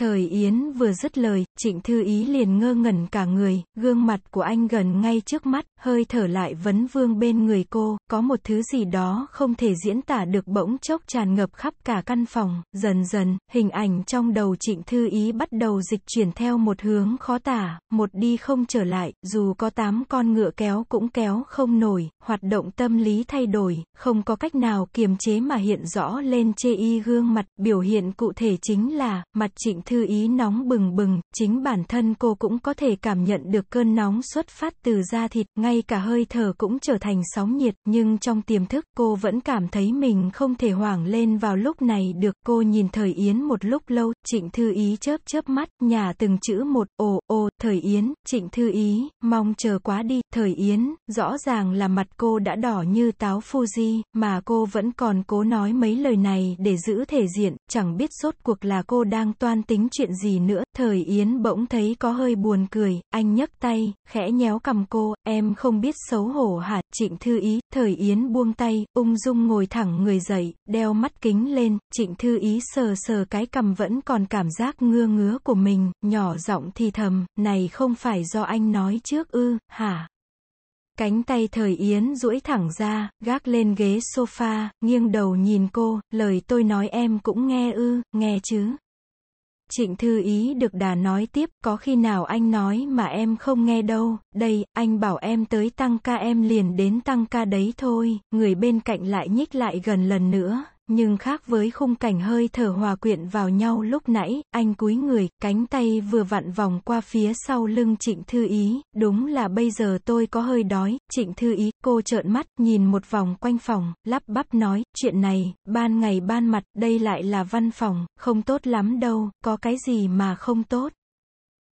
Thời Yến vừa dứt lời, trịnh thư ý liền ngơ ngẩn cả người, gương mặt của anh gần ngay trước mắt, hơi thở lại vấn vương bên người cô, có một thứ gì đó không thể diễn tả được bỗng chốc tràn ngập khắp cả căn phòng, dần dần, hình ảnh trong đầu trịnh thư ý bắt đầu dịch chuyển theo một hướng khó tả, một đi không trở lại, dù có tám con ngựa kéo cũng kéo không nổi, hoạt động tâm lý thay đổi, không có cách nào kiềm chế mà hiện rõ lên chê y gương mặt, biểu hiện cụ thể chính là, mặt trịnh thư ý nóng bừng bừng, chính bản thân cô cũng có thể cảm nhận được cơn nóng xuất phát từ da thịt, ngay cả hơi thở cũng trở thành sóng nhiệt, nhưng trong tiềm thức cô vẫn cảm thấy mình không thể hoảng lên vào lúc này được. Cô nhìn Thời Yến một lúc lâu, Trịnh Thư Ý chớp chớp mắt, nhà từng chữ một, ồ, ồ, Thời Yến, Trịnh Thư Ý, mong chờ quá đi, Thời Yến, rõ ràng là mặt cô đã đỏ như táo Fuji, mà cô vẫn còn cố nói mấy lời này để giữ thể diện, chẳng biết rốt cuộc là cô đang toan tính tính chuyện gì nữa, thời Yến bỗng thấy có hơi buồn cười, anh nhấc tay, khẽ nhéo cầm cô, em không biết xấu hổ hả, trịnh thư ý, thời Yến buông tay, ung dung ngồi thẳng người dậy, đeo mắt kính lên, trịnh thư ý sờ sờ cái cầm vẫn còn cảm giác ngưa ngứa của mình, nhỏ giọng thì thầm, này không phải do anh nói trước ư, hả? Cánh tay thời Yến duỗi thẳng ra, gác lên ghế sofa, nghiêng đầu nhìn cô, lời tôi nói em cũng nghe ư, nghe chứ. Trịnh Thư Ý được đà nói tiếp, có khi nào anh nói mà em không nghe đâu, đây, anh bảo em tới tăng ca em liền đến tăng ca đấy thôi, người bên cạnh lại nhích lại gần lần nữa, nhưng khác với khung cảnh hơi thở hòa quyện vào nhau lúc nãy, anh cúi người, cánh tay vừa vặn vòng qua phía sau lưng Trịnh Thư Ý, đúng là bây giờ tôi có hơi đói, Trịnh Thư Ý, cô trợn mắt, nhìn một vòng quanh phòng, lắp bắp nói, chuyện này, ban ngày ban mặt, đây lại là văn phòng, không tốt lắm đâu, có cái gì mà không tốt.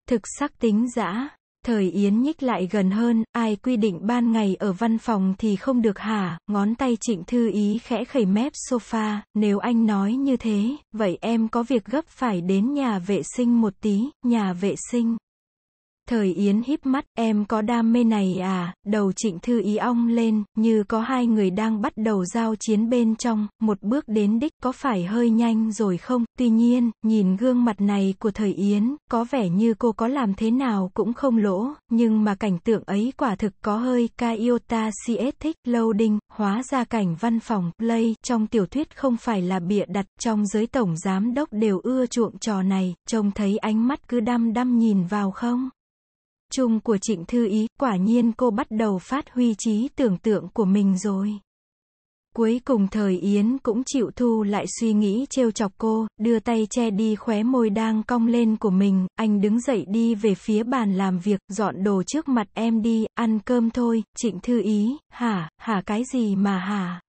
Thực sắc tính dã Thời Yến nhích lại gần hơn, ai quy định ban ngày ở văn phòng thì không được hả, ngón tay trịnh thư ý khẽ khẩy mép sofa, nếu anh nói như thế, vậy em có việc gấp phải đến nhà vệ sinh một tí, nhà vệ sinh. Thời Yến híp mắt, em có đam mê này à, đầu trịnh thư ý ong lên, như có hai người đang bắt đầu giao chiến bên trong, một bước đến đích có phải hơi nhanh rồi không, tuy nhiên, nhìn gương mặt này của thời Yến, có vẻ như cô có làm thế nào cũng không lỗ, nhưng mà cảnh tượng ấy quả thực có hơi Kaiota CS thích, lâu đinh, hóa ra cảnh văn phòng, play, trong tiểu thuyết không phải là bịa đặt, trong giới tổng giám đốc đều ưa chuộng trò này, trông thấy ánh mắt cứ đăm đăm nhìn vào không? chung của Trịnh Thư Ý, quả nhiên cô bắt đầu phát huy trí tưởng tượng của mình rồi. Cuối cùng thời Yến cũng chịu thu lại suy nghĩ trêu chọc cô, đưa tay che đi khóe môi đang cong lên của mình, anh đứng dậy đi về phía bàn làm việc, dọn đồ trước mặt em đi, ăn cơm thôi, trịnh thư ý, hả, hả cái gì mà hả.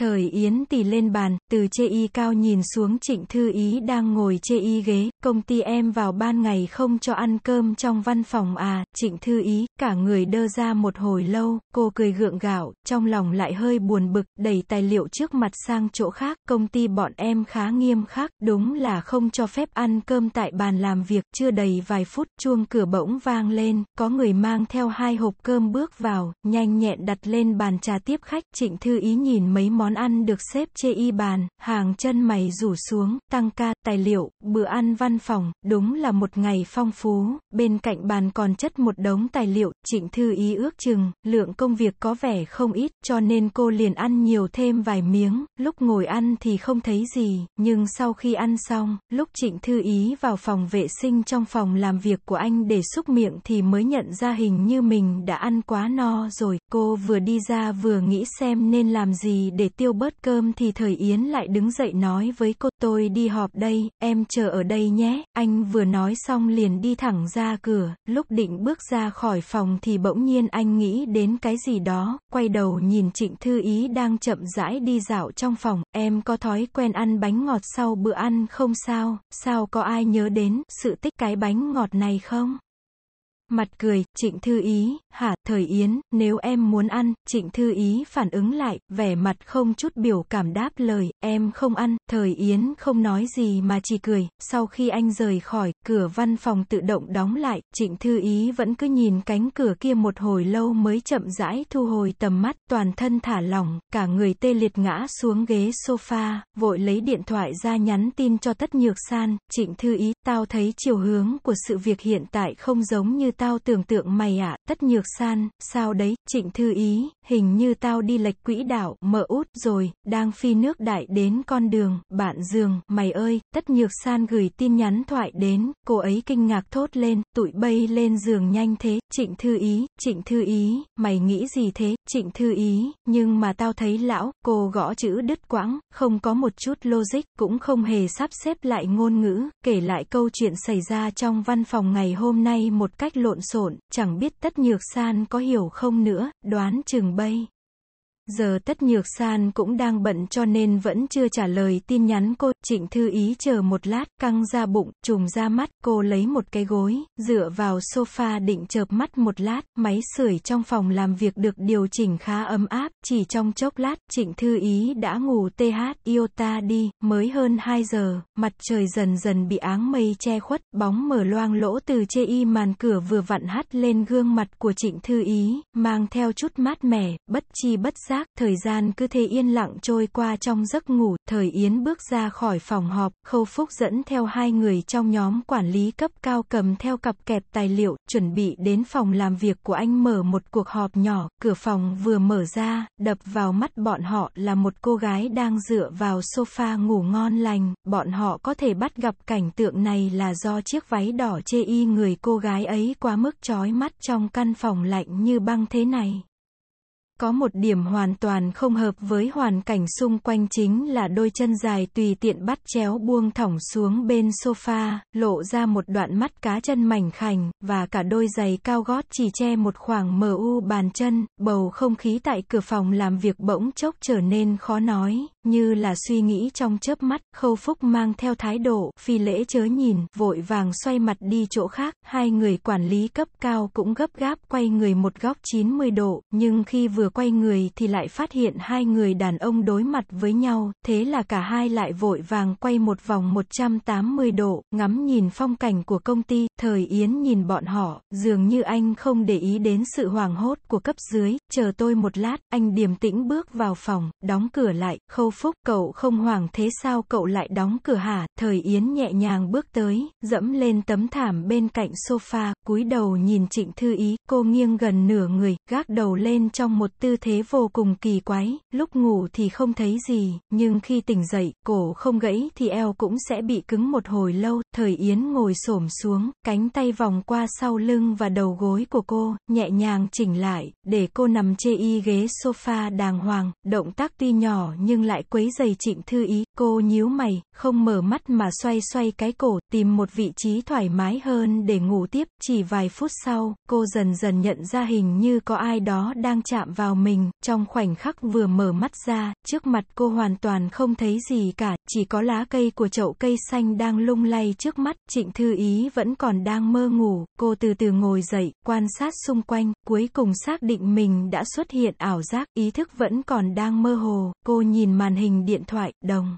Thời Yến tỷ lên bàn, từ chê y cao nhìn xuống trịnh thư ý đang ngồi chê y ghế, công ty em vào ban ngày không cho ăn cơm trong văn phòng à, trịnh thư ý, cả người đơ ra một hồi lâu, cô cười gượng gạo, trong lòng lại hơi buồn bực, đẩy tài liệu trước mặt sang chỗ khác, công ty bọn em khá nghiêm khắc, đúng là không cho phép ăn cơm tại bàn làm việc, chưa đầy vài phút, chuông cửa bỗng vang lên, có người mang theo hai hộp cơm bước vào, nhanh nhẹn đặt lên bàn trà tiếp khách, trịnh thư ý nhìn mấy món món ăn được xếp chê y bàn, hàng chân mày rủ xuống, tăng ca, tài liệu, bữa ăn văn phòng, đúng là một ngày phong phú, bên cạnh bàn còn chất một đống tài liệu, trịnh thư ý ước chừng, lượng công việc có vẻ không ít, cho nên cô liền ăn nhiều thêm vài miếng, lúc ngồi ăn thì không thấy gì, nhưng sau khi ăn xong, lúc trịnh thư ý vào phòng vệ sinh trong phòng làm việc của anh để xúc miệng thì mới nhận ra hình như mình đã ăn quá no rồi, cô vừa đi ra vừa nghĩ xem nên làm gì để tiêu bớt cơm thì thời Yến lại đứng dậy nói với cô tôi đi họp đây, em chờ ở đây nhé, anh vừa nói xong liền đi thẳng ra cửa, lúc định bước ra khỏi phòng thì bỗng nhiên anh nghĩ đến cái gì đó, quay đầu nhìn trịnh thư ý đang chậm rãi đi dạo trong phòng, em có thói quen ăn bánh ngọt sau bữa ăn không sao, sao có ai nhớ đến sự tích cái bánh ngọt này không? Mặt cười, trịnh thư ý, hả, thời yến, nếu em muốn ăn, trịnh thư ý phản ứng lại, vẻ mặt không chút biểu cảm đáp lời, em không ăn, thời yến không nói gì mà chỉ cười, sau khi anh rời khỏi, cửa văn phòng tự động đóng lại, trịnh thư ý vẫn cứ nhìn cánh cửa kia một hồi lâu mới chậm rãi thu hồi tầm mắt, toàn thân thả lỏng, cả người tê liệt ngã xuống ghế sofa, vội lấy điện thoại ra nhắn tin cho tất nhược san, trịnh thư ý, tao thấy chiều hướng của sự việc hiện tại không giống như tao tưởng tượng mày ạ, tất nhược san, sao đấy, trịnh thư ý, hình như tao đi lệch quỹ đạo, mở út, rồi, đang phi nước đại đến con đường, bạn giường, mày ơi, tất nhược san gửi tin nhắn thoại đến, cô ấy kinh ngạc thốt lên, tụi bay lên giường nhanh thế, trịnh thư ý, trịnh thư ý, mày nghĩ gì thế, trịnh thư ý, nhưng mà tao thấy lão, cô gõ chữ đứt quãng, không có một chút logic, cũng không hề sắp xếp lại ngôn ngữ, kể lại câu chuyện xảy ra trong văn phòng ngày hôm nay một cách lộn xộn, chẳng biết tất nhược san có hiểu không nữa, đoán chừng bay. Giờ tất nhược san cũng đang bận cho nên vẫn chưa trả lời tin nhắn cô, trịnh thư ý chờ một lát, căng ra bụng, trùm ra mắt, cô lấy một cái gối, dựa vào sofa định chợp mắt một lát, máy sưởi trong phòng làm việc được điều chỉnh khá ấm áp, chỉ trong chốc lát, trịnh thư ý đã ngủ th, iota đi, mới hơn 2 giờ, mặt trời dần dần bị áng mây che khuất, bóng mở loang lỗ từ chê y màn cửa vừa vặn hắt lên gương mặt của trịnh thư ý, mang theo chút mát mẻ, bất chi bất giác tác, thời gian cứ thế yên lặng trôi qua trong giấc ngủ, thời Yến bước ra khỏi phòng họp, Khâu Phúc dẫn theo hai người trong nhóm quản lý cấp cao cầm theo cặp kẹp tài liệu, chuẩn bị đến phòng làm việc của anh mở một cuộc họp nhỏ, cửa phòng vừa mở ra, đập vào mắt bọn họ là một cô gái đang dựa vào sofa ngủ ngon lành, bọn họ có thể bắt gặp cảnh tượng này là do chiếc váy đỏ chê y người cô gái ấy quá mức chói mắt trong căn phòng lạnh như băng thế này. Có một điểm hoàn toàn không hợp với hoàn cảnh xung quanh chính là đôi chân dài tùy tiện bắt chéo buông thỏng xuống bên sofa, lộ ra một đoạn mắt cá chân mảnh khảnh, và cả đôi giày cao gót chỉ che một khoảng mờ u bàn chân, bầu không khí tại cửa phòng làm việc bỗng chốc trở nên khó nói, như là suy nghĩ trong chớp mắt, khâu phúc mang theo thái độ, phi lễ chớ nhìn, vội vàng xoay mặt đi chỗ khác, hai người quản lý cấp cao cũng gấp gáp quay người một góc 90 độ, nhưng khi vừa quay người thì lại phát hiện hai người đàn ông đối mặt với nhau, thế là cả hai lại vội vàng quay một vòng 180 độ, ngắm nhìn phong cảnh của công ty, thời Yến nhìn bọn họ, dường như anh không để ý đến sự hoảng hốt của cấp dưới, chờ tôi một lát, anh điềm tĩnh bước vào phòng, đóng cửa lại, khâu phúc cậu không hoảng thế sao cậu lại đóng cửa hả, thời Yến nhẹ nhàng bước tới, dẫm lên tấm thảm bên cạnh sofa cúi đầu nhìn trịnh thư ý, cô nghiêng gần nửa người, gác đầu lên trong một tư thế vô cùng kỳ quái, lúc ngủ thì không thấy gì, nhưng khi tỉnh dậy, cổ không gãy thì eo cũng sẽ bị cứng một hồi lâu, thời Yến ngồi xổm xuống, cánh tay vòng qua sau lưng và đầu gối của cô, nhẹ nhàng chỉnh lại, để cô nằm chê y ghế sofa đàng hoàng, động tác tuy nhỏ nhưng lại quấy dày trịnh thư ý, cô nhíu mày, không mở mắt mà xoay xoay cái cổ, tìm một vị trí thoải mái hơn để ngủ tiếp, chỉ chỉ vài phút sau, cô dần dần nhận ra hình như có ai đó đang chạm vào mình, trong khoảnh khắc vừa mở mắt ra, trước mặt cô hoàn toàn không thấy gì cả, chỉ có lá cây của chậu cây xanh đang lung lay trước mắt, trịnh thư ý vẫn còn đang mơ ngủ, cô từ từ ngồi dậy, quan sát xung quanh, cuối cùng xác định mình đã xuất hiện ảo giác, ý thức vẫn còn đang mơ hồ, cô nhìn màn hình điện thoại, đồng.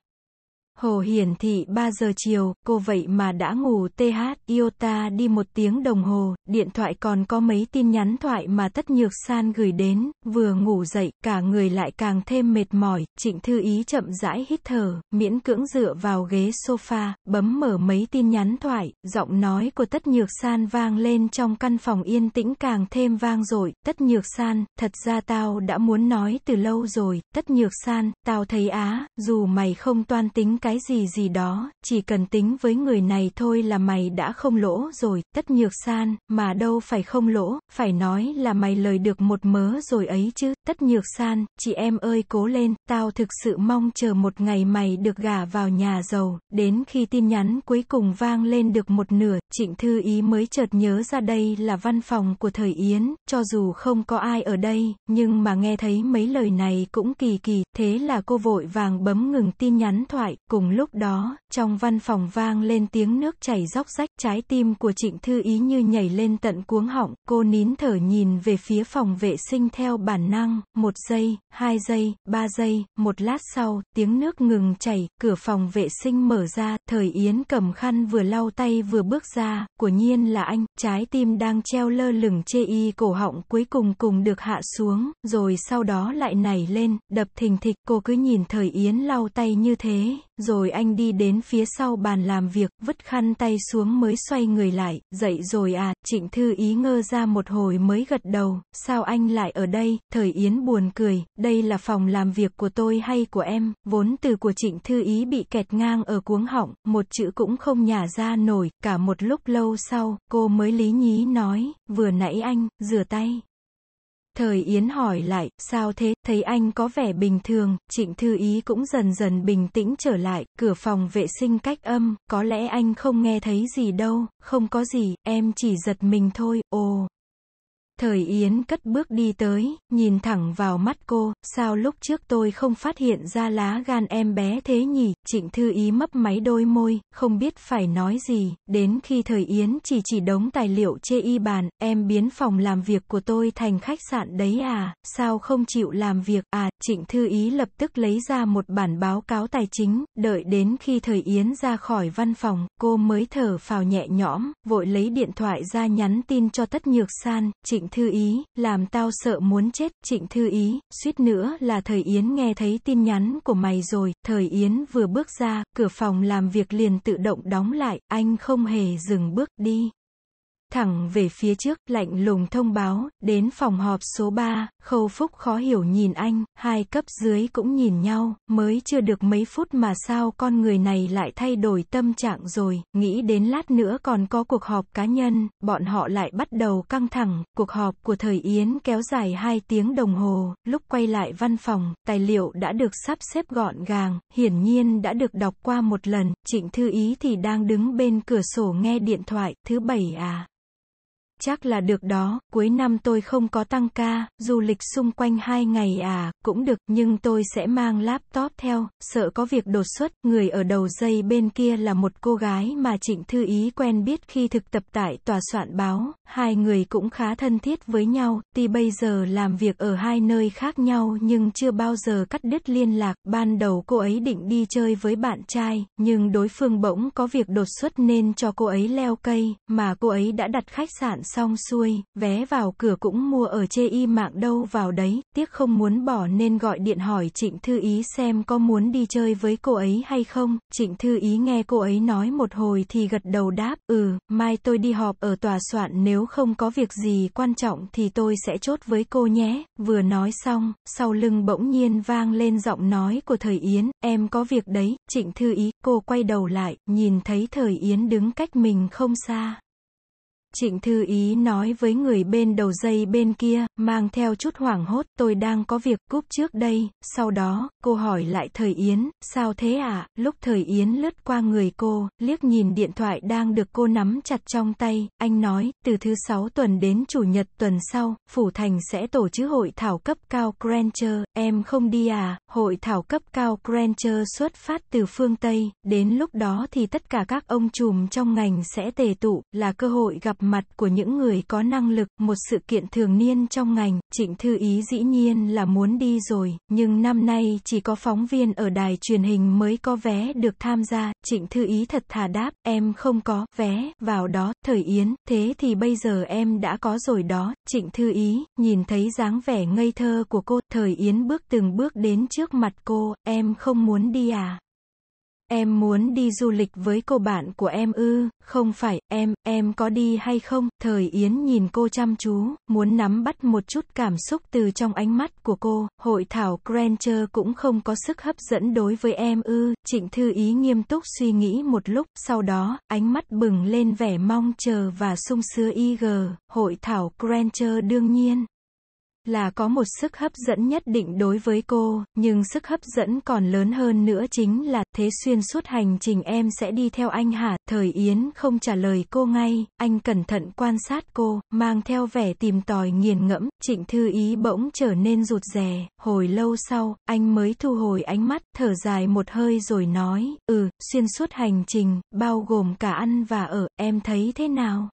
Hồ hiển thị 3 giờ chiều, cô vậy mà đã ngủ TH, Iota đi một tiếng đồng hồ, điện thoại còn có mấy tin nhắn thoại mà Tất Nhược San gửi đến, vừa ngủ dậy, cả người lại càng thêm mệt mỏi, trịnh thư ý chậm rãi hít thở, miễn cưỡng dựa vào ghế sofa, bấm mở mấy tin nhắn thoại, giọng nói của Tất Nhược San vang lên trong căn phòng yên tĩnh càng thêm vang dội Tất Nhược San, thật ra tao đã muốn nói từ lâu rồi, Tất Nhược San, tao thấy á, dù mày không toan tính cả cái gì gì đó, chỉ cần tính với người này thôi là mày đã không lỗ rồi, tất nhược san, mà đâu phải không lỗ, phải nói là mày lời được một mớ rồi ấy chứ, tất nhược san, chị em ơi cố lên, tao thực sự mong chờ một ngày mày được gả vào nhà giàu, đến khi tin nhắn cuối cùng vang lên được một nửa, trịnh thư ý mới chợt nhớ ra đây là văn phòng của thời Yến, cho dù không có ai ở đây, nhưng mà nghe thấy mấy lời này cũng kỳ kỳ, thế là cô vội vàng bấm ngừng tin nhắn thoại, cố Cùng lúc đó, trong văn phòng vang lên tiếng nước chảy róc rách, trái tim của Trịnh Thư Ý như nhảy lên tận cuống họng, cô nín thở nhìn về phía phòng vệ sinh theo bản năng, một giây, hai giây, ba giây, một lát sau, tiếng nước ngừng chảy, cửa phòng vệ sinh mở ra, thời Yến cầm khăn vừa lau tay vừa bước ra, của nhiên là anh, trái tim đang treo lơ lửng chê y cổ họng cuối cùng cùng được hạ xuống, rồi sau đó lại nảy lên, đập thình thịch, cô cứ nhìn thời Yến lau tay như thế, rồi rồi anh đi đến phía sau bàn làm việc, vứt khăn tay xuống mới xoay người lại, dậy rồi à, trịnh thư ý ngơ ra một hồi mới gật đầu, sao anh lại ở đây, thời Yến buồn cười, đây là phòng làm việc của tôi hay của em, vốn từ của trịnh thư ý bị kẹt ngang ở cuống họng, một chữ cũng không nhả ra nổi, cả một lúc lâu sau, cô mới lý nhí nói, vừa nãy anh, rửa tay. Thời Yến hỏi lại, sao thế, thấy anh có vẻ bình thường, trịnh thư ý cũng dần dần bình tĩnh trở lại, cửa phòng vệ sinh cách âm, có lẽ anh không nghe thấy gì đâu, không có gì, em chỉ giật mình thôi, ồ. Thời Yến cất bước đi tới, nhìn thẳng vào mắt cô, sao lúc trước tôi không phát hiện ra lá gan em bé thế nhỉ, trịnh thư ý mấp máy đôi môi, không biết phải nói gì, đến khi thời Yến chỉ chỉ đống tài liệu chê y bàn, em biến phòng làm việc của tôi thành khách sạn đấy à, sao không chịu làm việc à, trịnh thư ý lập tức lấy ra một bản báo cáo tài chính, đợi đến khi thời Yến ra khỏi văn phòng, cô mới thở phào nhẹ nhõm, vội lấy điện thoại ra nhắn tin cho tất nhược san, trịnh Trịnh Thư Ý, làm tao sợ muốn chết, Trịnh Thư Ý, suýt nữa là Thời Yến nghe thấy tin nhắn của mày rồi, Thời Yến vừa bước ra, cửa phòng làm việc liền tự động đóng lại, anh không hề dừng bước đi thẳng về phía trước, lạnh lùng thông báo, đến phòng họp số 3, Khâu Phúc khó hiểu nhìn anh, hai cấp dưới cũng nhìn nhau, mới chưa được mấy phút mà sao con người này lại thay đổi tâm trạng rồi, nghĩ đến lát nữa còn có cuộc họp cá nhân, bọn họ lại bắt đầu căng thẳng, cuộc họp của thời Yến kéo dài 2 tiếng đồng hồ, lúc quay lại văn phòng, tài liệu đã được sắp xếp gọn gàng, hiển nhiên đã được đọc qua một lần, trịnh thư ý thì đang đứng bên cửa sổ nghe điện thoại, thứ bảy à. Chắc là được đó, cuối năm tôi không có tăng ca, du lịch xung quanh hai ngày à, cũng được, nhưng tôi sẽ mang laptop theo, sợ có việc đột xuất, người ở đầu dây bên kia là một cô gái mà Trịnh Thư Ý quen biết khi thực tập tại tòa soạn báo, hai người cũng khá thân thiết với nhau, tuy bây giờ làm việc ở hai nơi khác nhau nhưng chưa bao giờ cắt đứt liên lạc, ban đầu cô ấy định đi chơi với bạn trai, nhưng đối phương bỗng có việc đột xuất nên cho cô ấy leo cây, mà cô ấy đã đặt khách sạn xong xuôi, vé vào cửa cũng mua ở chê y mạng đâu vào đấy, tiếc không muốn bỏ nên gọi điện hỏi Trịnh Thư Ý xem có muốn đi chơi với cô ấy hay không. Trịnh Thư Ý nghe cô ấy nói một hồi thì gật đầu đáp, ừ, mai tôi đi họp ở tòa soạn nếu không có việc gì quan trọng thì tôi sẽ chốt với cô nhé. Vừa nói xong, sau lưng bỗng nhiên vang lên giọng nói của Thời Yến, em có việc đấy, Trịnh Thư Ý, cô quay đầu lại, nhìn thấy Thời Yến đứng cách mình không xa. Trịnh Thư Ý nói với người bên đầu dây bên kia, mang theo chút hoảng hốt, tôi đang có việc cúp trước đây, sau đó, cô hỏi lại Thời Yến, sao thế ạ, lúc Thời Yến lướt qua người cô, liếc nhìn điện thoại đang được cô nắm chặt trong tay, anh nói, từ thứ sáu tuần đến chủ nhật tuần sau, Phủ Thành sẽ tổ chức hội thảo cấp cao Grancher, em không đi à, hội thảo cấp cao Grancher xuất phát từ phương Tây, đến lúc đó thì tất cả các ông chùm trong ngành sẽ tề tụ, là cơ hội gặp mặt của những người có năng lực, một sự kiện thường niên trong ngành, Trịnh Thư Ý dĩ nhiên là muốn đi rồi, nhưng năm nay chỉ có phóng viên ở đài truyền hình mới có vé được tham gia, Trịnh Thư Ý thật thà đáp, em không có vé, vào đó, thời Yến, thế thì bây giờ em đã có rồi đó, Trịnh Thư Ý, nhìn thấy dáng vẻ ngây thơ của cô, thời Yến bước từng bước đến trước mặt cô, em không muốn đi à? Em muốn đi du lịch với cô bạn của em ư, không phải, em, em có đi hay không? Thời Yến nhìn cô chăm chú, muốn nắm bắt một chút cảm xúc từ trong ánh mắt của cô, hội thảo Granger cũng không có sức hấp dẫn đối với em ư, trịnh thư ý nghiêm túc suy nghĩ một lúc, sau đó, ánh mắt bừng lên vẻ mong chờ và sung sưa IG, hội thảo Granger đương nhiên là có một sức hấp dẫn nhất định đối với cô, nhưng sức hấp dẫn còn lớn hơn nữa chính là, thế xuyên suốt hành trình em sẽ đi theo anh hả, thời Yến không trả lời cô ngay, anh cẩn thận quan sát cô, mang theo vẻ tìm tòi nghiền ngẫm, trịnh thư ý bỗng trở nên rụt rè, hồi lâu sau, anh mới thu hồi ánh mắt, thở dài một hơi rồi nói, ừ, xuyên suốt hành trình, bao gồm cả ăn và ở, em thấy thế nào?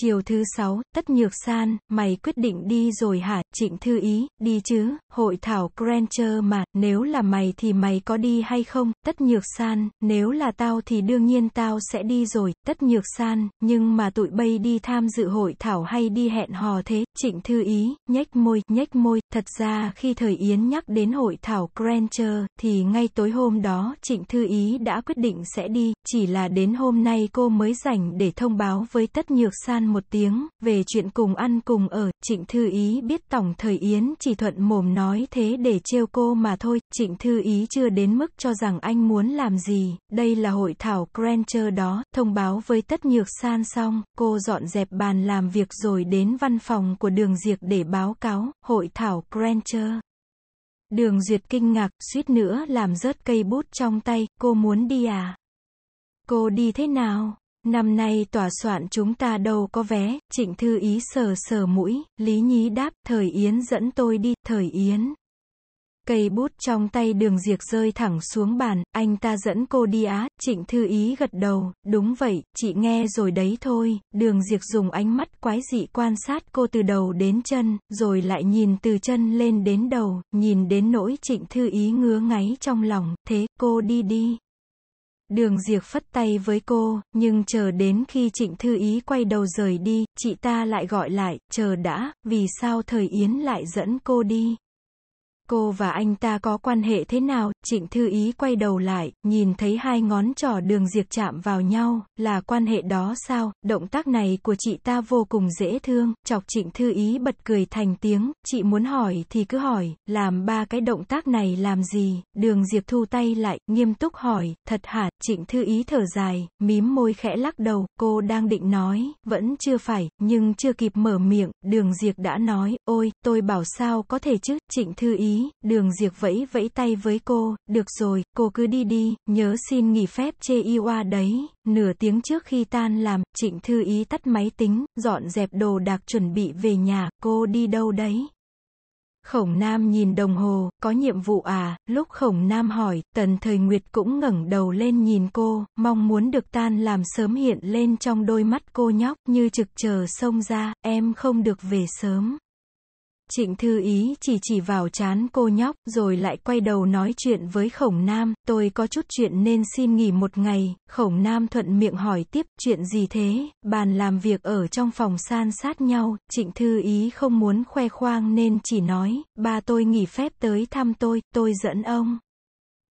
Chiều thứ sáu, tất nhược san, mày quyết định đi rồi hả, trịnh thư ý, đi chứ, hội thảo Granger mà, nếu là mày thì mày có đi hay không, tất nhược san, nếu là tao thì đương nhiên tao sẽ đi rồi, tất nhược san, nhưng mà tụi bay đi tham dự hội thảo hay đi hẹn hò thế, Trịnh Thư Ý, nhếch môi, nhếch môi, thật ra khi thời Yến nhắc đến hội thảo Granger, thì ngay tối hôm đó Trịnh Thư Ý đã quyết định sẽ đi, chỉ là đến hôm nay cô mới rảnh để thông báo với Tất Nhược San một tiếng, về chuyện cùng ăn cùng ở, Trịnh Thư Ý biết tổng thời Yến chỉ thuận mồm nói thế để trêu cô mà thôi, Trịnh Thư Ý chưa đến mức cho rằng anh muốn làm gì, đây là hội thảo Granger đó, thông báo với Tất Nhược San xong, cô dọn dẹp bàn làm việc rồi đến văn phòng của của đường diệt để báo cáo, hội thảo Granger. Đường duyệt kinh ngạc, suýt nữa làm rớt cây bút trong tay, cô muốn đi à? Cô đi thế nào? Năm nay tòa soạn chúng ta đâu có vé, trịnh thư ý sờ sờ mũi, lý nhí đáp, thời Yến dẫn tôi đi, thời Yến. Cây bút trong tay đường diệc rơi thẳng xuống bàn, anh ta dẫn cô đi á, trịnh thư ý gật đầu, đúng vậy, chị nghe rồi đấy thôi, đường diệc dùng ánh mắt quái dị quan sát cô từ đầu đến chân, rồi lại nhìn từ chân lên đến đầu, nhìn đến nỗi trịnh thư ý ngứa ngáy trong lòng, thế, cô đi đi. Đường diệc phất tay với cô, nhưng chờ đến khi Trịnh Thư Ý quay đầu rời đi, chị ta lại gọi lại, chờ đã, vì sao Thời Yến lại dẫn cô đi. Cô và anh ta có quan hệ thế nào? Trịnh Thư Ý quay đầu lại, nhìn thấy hai ngón trỏ đường diệt chạm vào nhau, là quan hệ đó sao? Động tác này của chị ta vô cùng dễ thương, chọc Trịnh Thư Ý bật cười thành tiếng, chị muốn hỏi thì cứ hỏi, làm ba cái động tác này làm gì? Đường diệt thu tay lại, nghiêm túc hỏi, thật hả? Trịnh Thư Ý thở dài, mím môi khẽ lắc đầu, cô đang định nói, vẫn chưa phải, nhưng chưa kịp mở miệng, đường diệt đã nói, ôi, tôi bảo sao có thể chứ? Trịnh Thư Ý đường diệt vẫy vẫy tay với cô, được rồi, cô cứ đi đi, nhớ xin nghỉ phép chê Iwa đấy. Nửa tiếng trước khi tan làm, trịnh thư ý tắt máy tính, dọn dẹp đồ đạc chuẩn bị về nhà, cô đi đâu đấy? Khổng Nam nhìn đồng hồ, có nhiệm vụ à, lúc Khổng Nam hỏi, tần thời Nguyệt cũng ngẩng đầu lên nhìn cô, mong muốn được tan làm sớm hiện lên trong đôi mắt cô nhóc, như trực chờ sông ra, em không được về sớm. Trịnh Thư Ý chỉ chỉ vào chán cô nhóc, rồi lại quay đầu nói chuyện với Khổng Nam, tôi có chút chuyện nên xin nghỉ một ngày, Khổng Nam thuận miệng hỏi tiếp, chuyện gì thế, bàn làm việc ở trong phòng san sát nhau, Trịnh Thư Ý không muốn khoe khoang nên chỉ nói, ba tôi nghỉ phép tới thăm tôi, tôi dẫn ông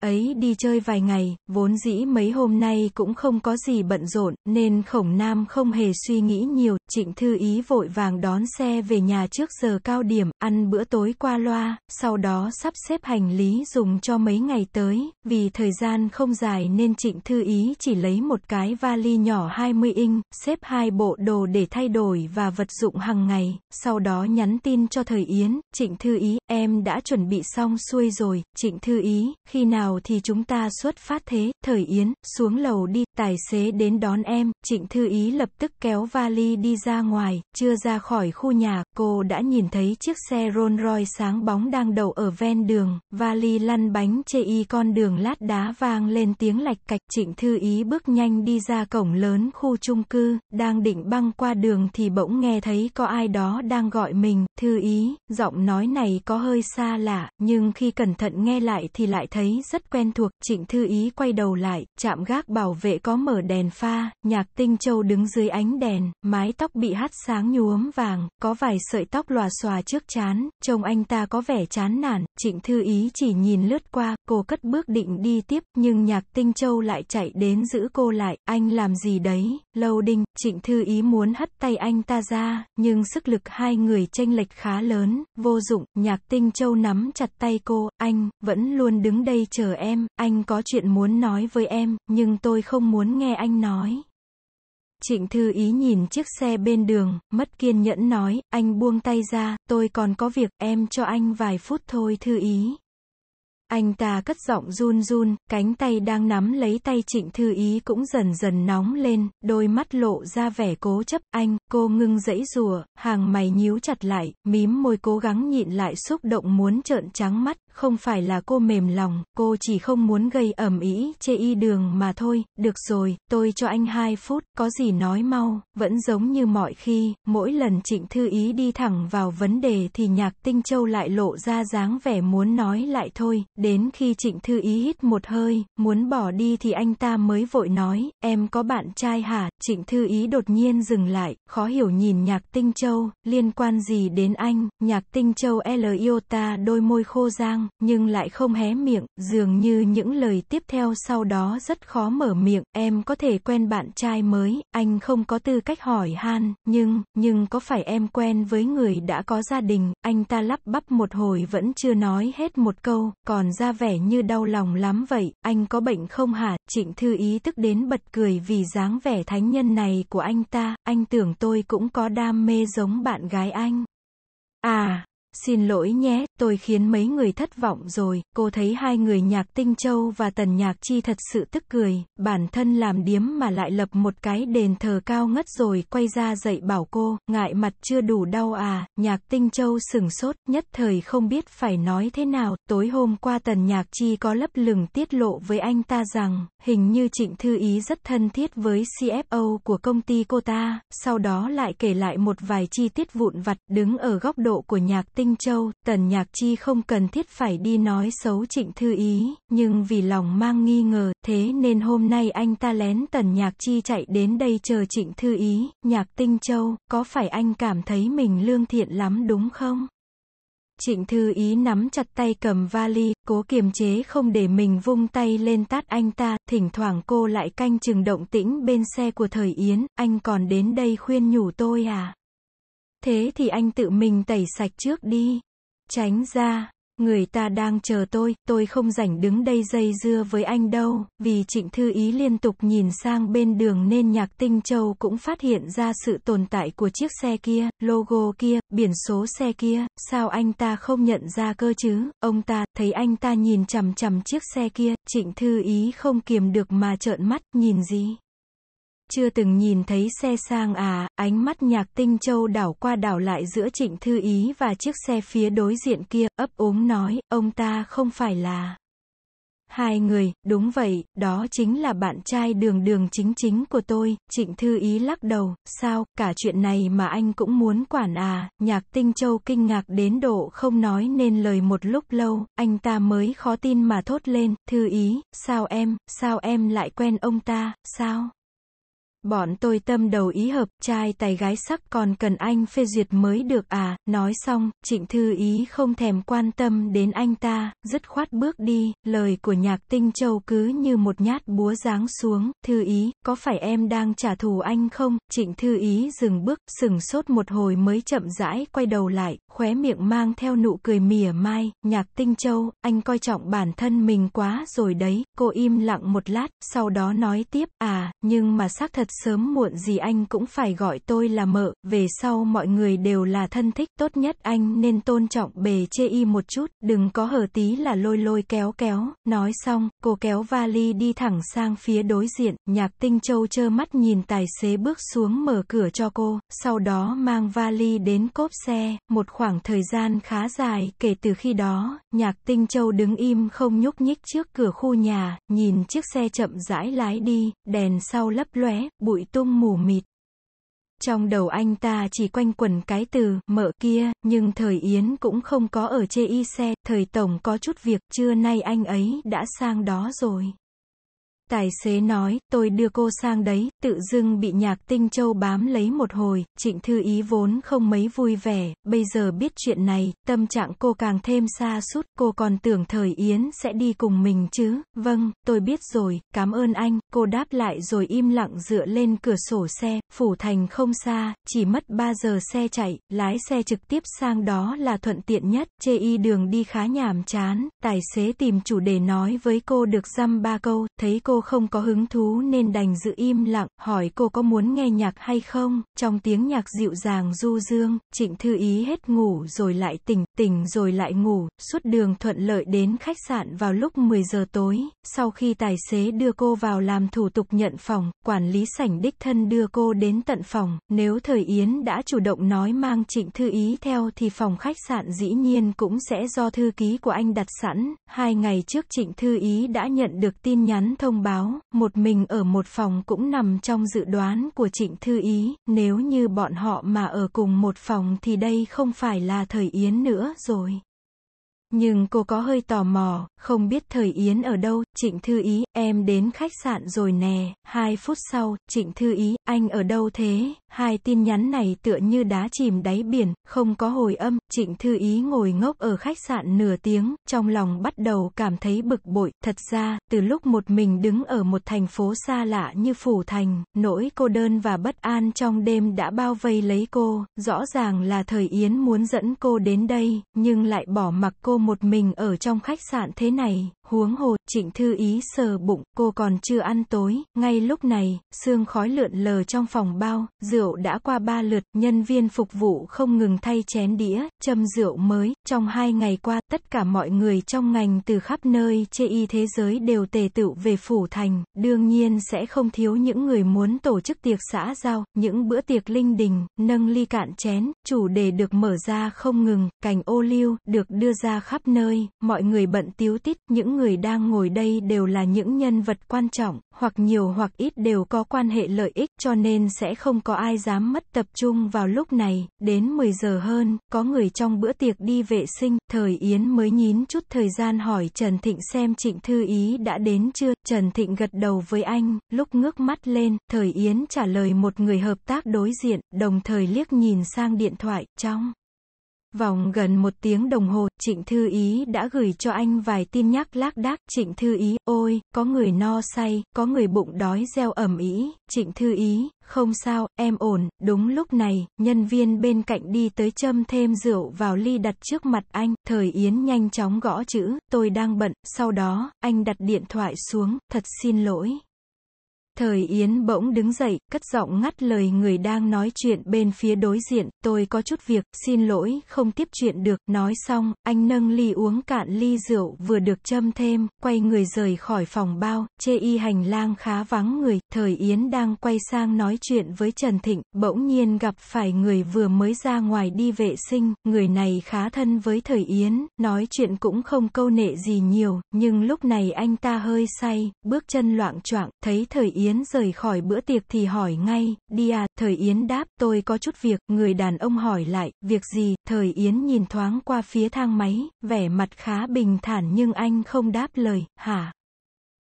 ấy đi chơi vài ngày, vốn dĩ mấy hôm nay cũng không có gì bận rộn, nên khổng nam không hề suy nghĩ nhiều, trịnh thư ý vội vàng đón xe về nhà trước giờ cao điểm, ăn bữa tối qua loa, sau đó sắp xếp hành lý dùng cho mấy ngày tới, vì thời gian không dài nên trịnh thư ý chỉ lấy một cái vali nhỏ 20 inch, xếp hai bộ đồ để thay đổi và vật dụng hàng ngày, sau đó nhắn tin cho thời Yến, trịnh thư ý, em đã chuẩn bị xong xuôi rồi, trịnh thư ý, khi nào nào thì chúng ta xuất phát thế, thời Yến, xuống lầu đi, tài xế đến đón em, trịnh thư ý lập tức kéo vali đi ra ngoài, chưa ra khỏi khu nhà, cô đã nhìn thấy chiếc xe Rolls Royce sáng bóng đang đậu ở ven đường, vali lăn bánh chê y con đường lát đá vang lên tiếng lạch cạch, trịnh thư ý bước nhanh đi ra cổng lớn khu chung cư, đang định băng qua đường thì bỗng nghe thấy có ai đó đang gọi mình, thư ý, giọng nói này có hơi xa lạ, nhưng khi cẩn thận nghe lại thì lại thấy rất rất quen thuộc, trịnh thư ý quay đầu lại, chạm gác bảo vệ có mở đèn pha, nhạc tinh châu đứng dưới ánh đèn, mái tóc bị hắt sáng nhuốm vàng, có vài sợi tóc lòa xòa trước chán, trông anh ta có vẻ chán nản, trịnh thư ý chỉ nhìn lướt qua, cô cất bước định đi tiếp, nhưng nhạc tinh châu lại chạy đến giữ cô lại, anh làm gì đấy, lâu đinh, trịnh thư ý muốn hất tay anh ta ra, nhưng sức lực hai người tranh lệch khá lớn, vô dụng, nhạc tinh châu nắm chặt tay cô, anh, vẫn luôn đứng đây chờ chờ em, anh có chuyện muốn nói với em, nhưng tôi không muốn nghe anh nói. Trịnh Thư Ý nhìn chiếc xe bên đường, mất kiên nhẫn nói, anh buông tay ra, tôi còn có việc, em cho anh vài phút thôi Thư Ý. Anh ta cất giọng run run, cánh tay đang nắm lấy tay Trịnh Thư Ý cũng dần dần nóng lên, đôi mắt lộ ra vẻ cố chấp, anh, cô ngưng dãy rùa, hàng mày nhíu chặt lại, mím môi cố gắng nhịn lại xúc động muốn trợn trắng mắt, không phải là cô mềm lòng, cô chỉ không muốn gây ẩm ý chê y đường mà thôi, được rồi, tôi cho anh 2 phút, có gì nói mau, vẫn giống như mọi khi, mỗi lần trịnh thư ý đi thẳng vào vấn đề thì nhạc tinh châu lại lộ ra dáng vẻ muốn nói lại thôi, đến khi trịnh thư ý hít một hơi, muốn bỏ đi thì anh ta mới vội nói, em có bạn trai hả, trịnh thư ý đột nhiên dừng lại, khó hiểu nhìn nhạc tinh châu, liên quan gì đến anh, nhạc tinh châu L yêu ta đôi môi khô giang, nhưng lại không hé miệng, dường như những lời tiếp theo sau đó rất khó mở miệng, em có thể quen bạn trai mới, anh không có tư cách hỏi han, nhưng, nhưng có phải em quen với người đã có gia đình, anh ta lắp bắp một hồi vẫn chưa nói hết một câu, còn ra vẻ như đau lòng lắm vậy, anh có bệnh không hả, trịnh thư ý tức đến bật cười vì dáng vẻ thánh nhân này của anh ta, anh tưởng tôi cũng có đam mê giống bạn gái anh. À, Xin lỗi nhé, tôi khiến mấy người thất vọng rồi, cô thấy hai người nhạc Tinh Châu và Tần Nhạc Chi thật sự tức cười, bản thân làm điếm mà lại lập một cái đền thờ cao ngất rồi quay ra dạy bảo cô, ngại mặt chưa đủ đau à, nhạc Tinh Châu sừng sốt, nhất thời không biết phải nói thế nào, tối hôm qua Tần Nhạc Chi có lấp lửng tiết lộ với anh ta rằng, hình như Trịnh Thư Ý rất thân thiết với CFO của công ty cô ta, sau đó lại kể lại một vài chi tiết vụn vặt, đứng ở góc độ của nhạc Tinh Minh Châu, Tần Nhạc Chi không cần thiết phải đi nói xấu Trịnh Thư Ý, nhưng vì lòng mang nghi ngờ, thế nên hôm nay anh ta lén Tần Nhạc Chi chạy đến đây chờ Trịnh Thư Ý, Nhạc Tinh Châu, có phải anh cảm thấy mình lương thiện lắm đúng không? Trịnh Thư Ý nắm chặt tay cầm vali, cố kiềm chế không để mình vung tay lên tát anh ta, thỉnh thoảng cô lại canh chừng động tĩnh bên xe của Thời Yến, anh còn đến đây khuyên nhủ tôi à? Thế thì anh tự mình tẩy sạch trước đi. Tránh ra, người ta đang chờ tôi, tôi không rảnh đứng đây dây dưa với anh đâu, vì trịnh thư ý liên tục nhìn sang bên đường nên nhạc tinh châu cũng phát hiện ra sự tồn tại của chiếc xe kia, logo kia, biển số xe kia, sao anh ta không nhận ra cơ chứ, ông ta, thấy anh ta nhìn chằm chằm chiếc xe kia, trịnh thư ý không kiềm được mà trợn mắt, nhìn gì. Chưa từng nhìn thấy xe sang à, ánh mắt nhạc tinh châu đảo qua đảo lại giữa trịnh thư ý và chiếc xe phía đối diện kia, ấp ốm nói, ông ta không phải là... Hai người, đúng vậy, đó chính là bạn trai đường đường chính chính của tôi, trịnh thư ý lắc đầu, sao, cả chuyện này mà anh cũng muốn quản à, nhạc tinh châu kinh ngạc đến độ không nói nên lời một lúc lâu, anh ta mới khó tin mà thốt lên, thư ý, sao em, sao em lại quen ông ta, sao? Bọn tôi tâm đầu ý hợp, trai tài gái sắc còn cần anh phê duyệt mới được à, nói xong, trịnh thư ý không thèm quan tâm đến anh ta, dứt khoát bước đi, lời của nhạc tinh châu cứ như một nhát búa giáng xuống, thư ý, có phải em đang trả thù anh không, trịnh thư ý dừng bước, sừng sốt một hồi mới chậm rãi quay đầu lại, khóe miệng mang theo nụ cười mỉa mai, nhạc tinh châu, anh coi trọng bản thân mình quá rồi đấy, cô im lặng một lát, sau đó nói tiếp, à, nhưng mà xác thật sớm muộn gì anh cũng phải gọi tôi là mợ, về sau mọi người đều là thân thích, tốt nhất anh nên tôn trọng bề chê y một chút, đừng có hở tí là lôi lôi kéo kéo, nói xong, cô kéo vali đi thẳng sang phía đối diện, nhạc tinh châu chơ mắt nhìn tài xế bước xuống mở cửa cho cô, sau đó mang vali đến cốp xe, một khoảng thời gian khá dài, kể từ khi đó, nhạc tinh châu đứng im không nhúc nhích trước cửa khu nhà, nhìn chiếc xe chậm rãi lái đi, đèn sau lấp lóe, bụi tung mù mịt. Trong đầu anh ta chỉ quanh quẩn cái từ, mở kia, nhưng thời Yến cũng không có ở chê y xe, thời Tổng có chút việc, trưa nay anh ấy đã sang đó rồi. Tài xế nói, tôi đưa cô sang đấy, tự dưng bị nhạc tinh châu bám lấy một hồi, trịnh thư ý vốn không mấy vui vẻ, bây giờ biết chuyện này, tâm trạng cô càng thêm xa sút cô còn tưởng thời Yến sẽ đi cùng mình chứ, vâng, tôi biết rồi, cảm ơn anh, cô đáp lại rồi im lặng dựa lên cửa sổ xe, phủ thành không xa, chỉ mất 3 giờ xe chạy, lái xe trực tiếp sang đó là thuận tiện nhất, chê y đường đi khá nhàm chán, tài xế tìm chủ đề nói với cô được dăm ba câu, thấy cô cô không có hứng thú nên đành giữ im lặng, hỏi cô có muốn nghe nhạc hay không, trong tiếng nhạc dịu dàng du dương, trịnh thư ý hết ngủ rồi lại tỉnh, tỉnh rồi lại ngủ, suốt đường thuận lợi đến khách sạn vào lúc 10 giờ tối, sau khi tài xế đưa cô vào làm thủ tục nhận phòng, quản lý sảnh đích thân đưa cô đến tận phòng, nếu thời Yến đã chủ động nói mang trịnh thư ý theo thì phòng khách sạn dĩ nhiên cũng sẽ do thư ký của anh đặt sẵn, hai ngày trước trịnh thư ý đã nhận được tin nhắn thông báo báo, một mình ở một phòng cũng nằm trong dự đoán của Trịnh Thư Ý, nếu như bọn họ mà ở cùng một phòng thì đây không phải là thời Yến nữa rồi. Nhưng cô có hơi tò mò, không biết thời Yến ở đâu, Trịnh Thư Ý, em đến khách sạn rồi nè, hai phút sau, Trịnh Thư Ý, anh ở đâu thế, Hai tin nhắn này tựa như đá chìm đáy biển, không có hồi âm, trịnh thư ý ngồi ngốc ở khách sạn nửa tiếng, trong lòng bắt đầu cảm thấy bực bội, thật ra, từ lúc một mình đứng ở một thành phố xa lạ như Phủ Thành, nỗi cô đơn và bất an trong đêm đã bao vây lấy cô, rõ ràng là thời Yến muốn dẫn cô đến đây, nhưng lại bỏ mặc cô một mình ở trong khách sạn thế này, huống hồ, trịnh thư ý sờ bụng, cô còn chưa ăn tối, ngay lúc này, sương khói lượn lờ trong phòng bao, dựa rượu đã qua ba lượt, nhân viên phục vụ không ngừng thay chén đĩa, châm rượu mới. Trong hai ngày qua, tất cả mọi người trong ngành từ khắp nơi chê y thế giới đều tề tựu về phủ thành. Đương nhiên sẽ không thiếu những người muốn tổ chức tiệc xã giao, những bữa tiệc linh đình, nâng ly cạn chén, chủ đề được mở ra không ngừng, cành ô liu, được đưa ra khắp nơi, mọi người bận tiếu tít, những người đang ngồi đây đều là những nhân vật quan trọng, hoặc nhiều hoặc ít đều có quan hệ lợi ích, cho nên sẽ không có ai ai dám mất tập trung vào lúc này, đến 10 giờ hơn, có người trong bữa tiệc đi vệ sinh, thời Yến mới nhín chút thời gian hỏi Trần Thịnh xem trịnh thư ý đã đến chưa, Trần Thịnh gật đầu với anh, lúc ngước mắt lên, thời Yến trả lời một người hợp tác đối diện, đồng thời liếc nhìn sang điện thoại, trong. Vòng gần một tiếng đồng hồ, Trịnh Thư Ý đã gửi cho anh vài tin nhắc lác đác. Trịnh Thư Ý, ôi, có người no say, có người bụng đói reo ẩm ý. Trịnh Thư Ý, không sao, em ổn. Đúng lúc này, nhân viên bên cạnh đi tới châm thêm rượu vào ly đặt trước mặt anh. Thời Yến nhanh chóng gõ chữ, tôi đang bận. Sau đó, anh đặt điện thoại xuống, thật xin lỗi. Thời Yến bỗng đứng dậy, cất giọng ngắt lời người đang nói chuyện bên phía đối diện, tôi có chút việc, xin lỗi, không tiếp chuyện được, nói xong, anh nâng ly uống cạn ly rượu vừa được châm thêm, quay người rời khỏi phòng bao, chê y hành lang khá vắng người, Thời Yến đang quay sang nói chuyện với Trần Thịnh, bỗng nhiên gặp phải người vừa mới ra ngoài đi vệ sinh, người này khá thân với Thời Yến, nói chuyện cũng không câu nệ gì nhiều, nhưng lúc này anh ta hơi say, bước chân loạn choạng, thấy Thời Yến Yến rời khỏi bữa tiệc thì hỏi ngay, đi à, thời Yến đáp, tôi có chút việc, người đàn ông hỏi lại, việc gì, thời Yến nhìn thoáng qua phía thang máy, vẻ mặt khá bình thản nhưng anh không đáp lời, hả?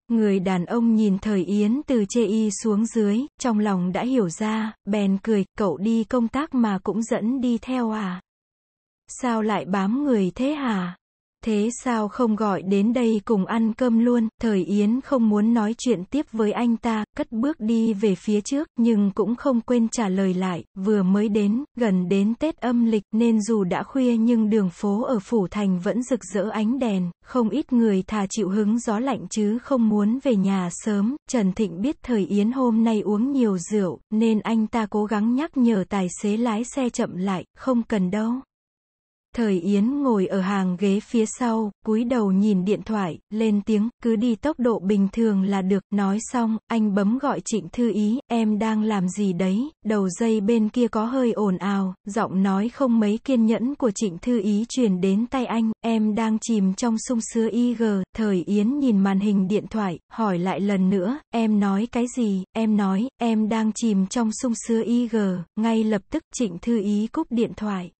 Người đàn ông nhìn thời Yến từ chê y xuống dưới, trong lòng đã hiểu ra, bèn cười, cậu đi công tác mà cũng dẫn đi theo à? Sao lại bám người thế hả? Thế sao không gọi đến đây cùng ăn cơm luôn, thời Yến không muốn nói chuyện tiếp với anh ta, cất bước đi về phía trước, nhưng cũng không quên trả lời lại, vừa mới đến, gần đến Tết âm lịch, nên dù đã khuya nhưng đường phố ở Phủ Thành vẫn rực rỡ ánh đèn, không ít người thà chịu hứng gió lạnh chứ không muốn về nhà sớm, Trần Thịnh biết thời Yến hôm nay uống nhiều rượu, nên anh ta cố gắng nhắc nhở tài xế lái xe chậm lại, không cần đâu. Thời Yến ngồi ở hàng ghế phía sau, cúi đầu nhìn điện thoại, lên tiếng, cứ đi tốc độ bình thường là được, nói xong, anh bấm gọi trịnh thư ý, em đang làm gì đấy, đầu dây bên kia có hơi ồn ào, giọng nói không mấy kiên nhẫn của trịnh thư ý truyền đến tay anh, em đang chìm trong sung sứa IG, Thời Yến nhìn màn hình điện thoại, hỏi lại lần nữa, em nói cái gì, em nói, em đang chìm trong sung sứa IG, ngay lập tức trịnh thư ý cúp điện thoại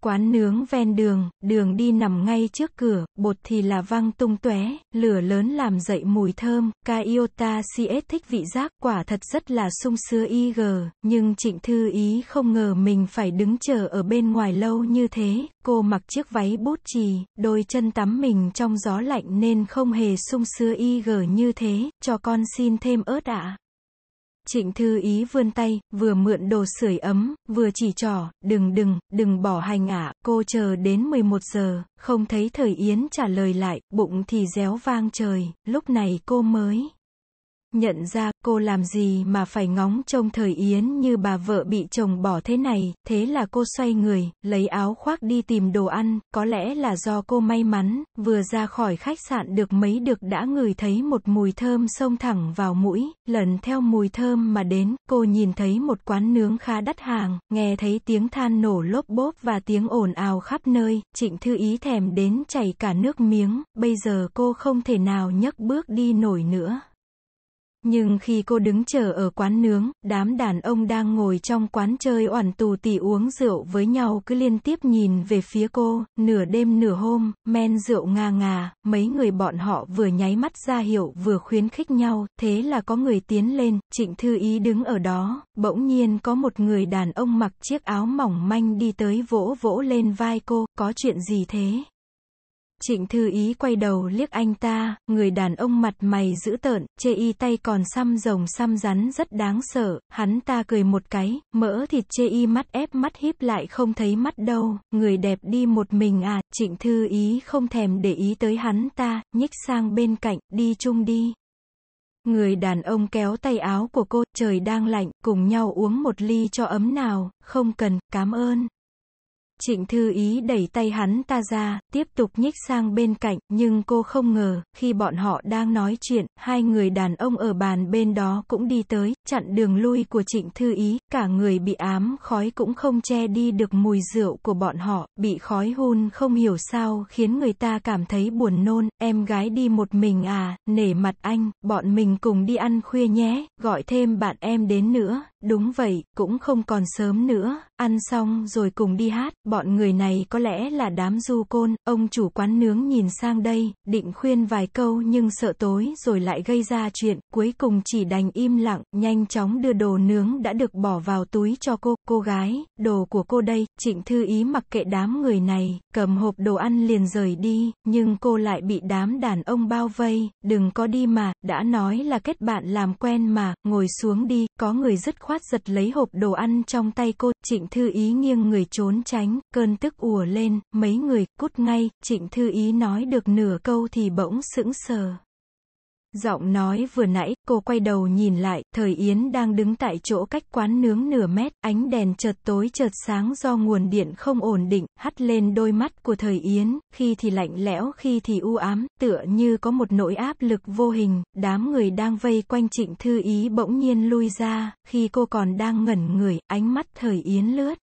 quán nướng ven đường, đường đi nằm ngay trước cửa, bột thì là văng tung tóe, lửa lớn làm dậy mùi thơm, Kaiota CS thích vị giác, quả thật rất là sung sưa IG, nhưng Trịnh Thư Ý không ngờ mình phải đứng chờ ở bên ngoài lâu như thế, cô mặc chiếc váy bút chì, đôi chân tắm mình trong gió lạnh nên không hề sung sưa IG như thế, cho con xin thêm ớt ạ. Trịnh thư ý vươn tay, vừa mượn đồ sưởi ấm, vừa chỉ trỏ, đừng đừng, đừng bỏ hành ạ. cô chờ đến 11 giờ, không thấy thời Yến trả lời lại, bụng thì réo vang trời, lúc này cô mới. Nhận ra cô làm gì mà phải ngóng trông thời Yến như bà vợ bị chồng bỏ thế này, thế là cô xoay người, lấy áo khoác đi tìm đồ ăn, có lẽ là do cô may mắn, vừa ra khỏi khách sạn được mấy được đã ngửi thấy một mùi thơm xông thẳng vào mũi, lần theo mùi thơm mà đến, cô nhìn thấy một quán nướng khá đắt hàng, nghe thấy tiếng than nổ lốp bốp và tiếng ồn ào khắp nơi, trịnh thư ý thèm đến chảy cả nước miếng, bây giờ cô không thể nào nhấc bước đi nổi nữa. Nhưng khi cô đứng chờ ở quán nướng, đám đàn ông đang ngồi trong quán chơi oản tù tỉ uống rượu với nhau cứ liên tiếp nhìn về phía cô, nửa đêm nửa hôm, men rượu ngà ngà, mấy người bọn họ vừa nháy mắt ra hiệu vừa khuyến khích nhau, thế là có người tiến lên, trịnh thư ý đứng ở đó, bỗng nhiên có một người đàn ông mặc chiếc áo mỏng manh đi tới vỗ vỗ lên vai cô, có chuyện gì thế? Trịnh thư ý quay đầu liếc anh ta, người đàn ông mặt mày dữ tợn, chê y tay còn xăm rồng xăm rắn rất đáng sợ, hắn ta cười một cái, mỡ thịt chê y mắt ép mắt híp lại không thấy mắt đâu, người đẹp đi một mình à, trịnh thư ý không thèm để ý tới hắn ta, nhích sang bên cạnh, đi chung đi. Người đàn ông kéo tay áo của cô, trời đang lạnh, cùng nhau uống một ly cho ấm nào, không cần, cảm ơn. Trịnh Thư Ý đẩy tay hắn ta ra, tiếp tục nhích sang bên cạnh, nhưng cô không ngờ, khi bọn họ đang nói chuyện, hai người đàn ông ở bàn bên đó cũng đi tới, chặn đường lui của Trịnh Thư Ý, cả người bị ám khói cũng không che đi được mùi rượu của bọn họ, bị khói hun không hiểu sao khiến người ta cảm thấy buồn nôn, em gái đi một mình à, nể mặt anh, bọn mình cùng đi ăn khuya nhé, gọi thêm bạn em đến nữa, Đúng vậy, cũng không còn sớm nữa, ăn xong rồi cùng đi hát, bọn người này có lẽ là đám du côn, ông chủ quán nướng nhìn sang đây, định khuyên vài câu nhưng sợ tối rồi lại gây ra chuyện, cuối cùng chỉ đành im lặng, nhanh chóng đưa đồ nướng đã được bỏ vào túi cho cô, cô gái, đồ của cô đây, trịnh thư ý mặc kệ đám người này, cầm hộp đồ ăn liền rời đi, nhưng cô lại bị đám đàn ông bao vây, đừng có đi mà, đã nói là kết bạn làm quen mà, ngồi xuống đi, có người rất khoát khoát giật lấy hộp đồ ăn trong tay cô, trịnh thư ý nghiêng người trốn tránh, cơn tức ùa lên, mấy người, cút ngay, trịnh thư ý nói được nửa câu thì bỗng sững sờ. Giọng nói vừa nãy, cô quay đầu nhìn lại, thời Yến đang đứng tại chỗ cách quán nướng nửa mét, ánh đèn chợt tối chợt sáng do nguồn điện không ổn định, hắt lên đôi mắt của thời Yến, khi thì lạnh lẽo khi thì u ám, tựa như có một nỗi áp lực vô hình, đám người đang vây quanh trịnh thư ý bỗng nhiên lui ra, khi cô còn đang ngẩn người, ánh mắt thời Yến lướt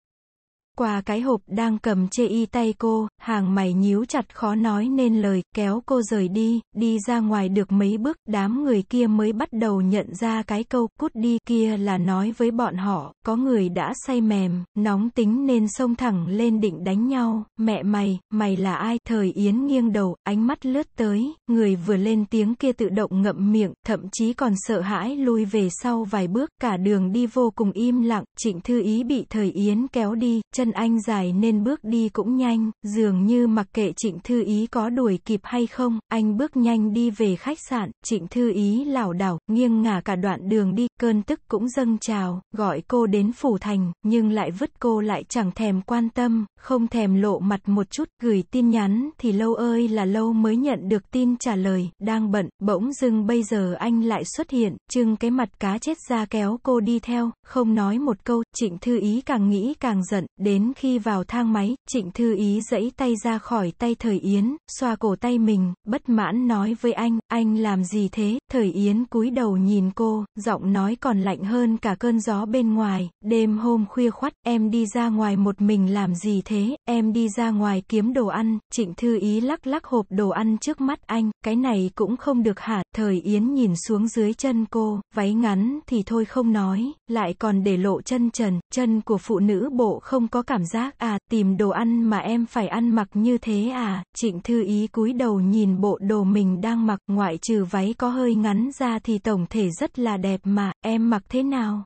qua cái hộp đang cầm chê y tay cô, hàng mày nhíu chặt khó nói nên lời, kéo cô rời đi, đi ra ngoài được mấy bước, đám người kia mới bắt đầu nhận ra cái câu cút đi kia là nói với bọn họ, có người đã say mềm, nóng tính nên xông thẳng lên định đánh nhau, mẹ mày, mày là ai, thời Yến nghiêng đầu, ánh mắt lướt tới, người vừa lên tiếng kia tự động ngậm miệng, thậm chí còn sợ hãi lui về sau vài bước, cả đường đi vô cùng im lặng, trịnh thư ý bị thời Yến kéo đi, chân chân anh dài nên bước đi cũng nhanh, dường như mặc kệ Trịnh Thư Ý có đuổi kịp hay không, anh bước nhanh đi về khách sạn, Trịnh Thư Ý lảo đảo, nghiêng ngả cả đoạn đường đi, cơn tức cũng dâng trào, gọi cô đến phủ thành, nhưng lại vứt cô lại chẳng thèm quan tâm, không thèm lộ mặt một chút, gửi tin nhắn thì lâu ơi là lâu mới nhận được tin trả lời, đang bận, bỗng dưng bây giờ anh lại xuất hiện, trưng cái mặt cá chết ra kéo cô đi theo, không nói một câu, Trịnh Thư Ý càng nghĩ càng giận, đến Đến khi vào thang máy, Trịnh Thư Ý dẫy tay ra khỏi tay Thời Yến, xoa cổ tay mình, bất mãn nói với anh, anh làm gì thế? Thời Yến cúi đầu nhìn cô, giọng nói còn lạnh hơn cả cơn gió bên ngoài, đêm hôm khuya khoắt, em đi ra ngoài một mình làm gì thế? Em đi ra ngoài kiếm đồ ăn, Trịnh Thư Ý lắc lắc hộp đồ ăn trước mắt anh, cái này cũng không được hả? Thời Yến nhìn xuống dưới chân cô, váy ngắn thì thôi không nói, lại còn để lộ chân trần, chân của phụ nữ bộ không có cảm giác à, tìm đồ ăn mà em phải ăn mặc như thế à, trịnh thư ý cúi đầu nhìn bộ đồ mình đang mặc ngoại trừ váy có hơi ngắn ra thì tổng thể rất là đẹp mà, em mặc thế nào?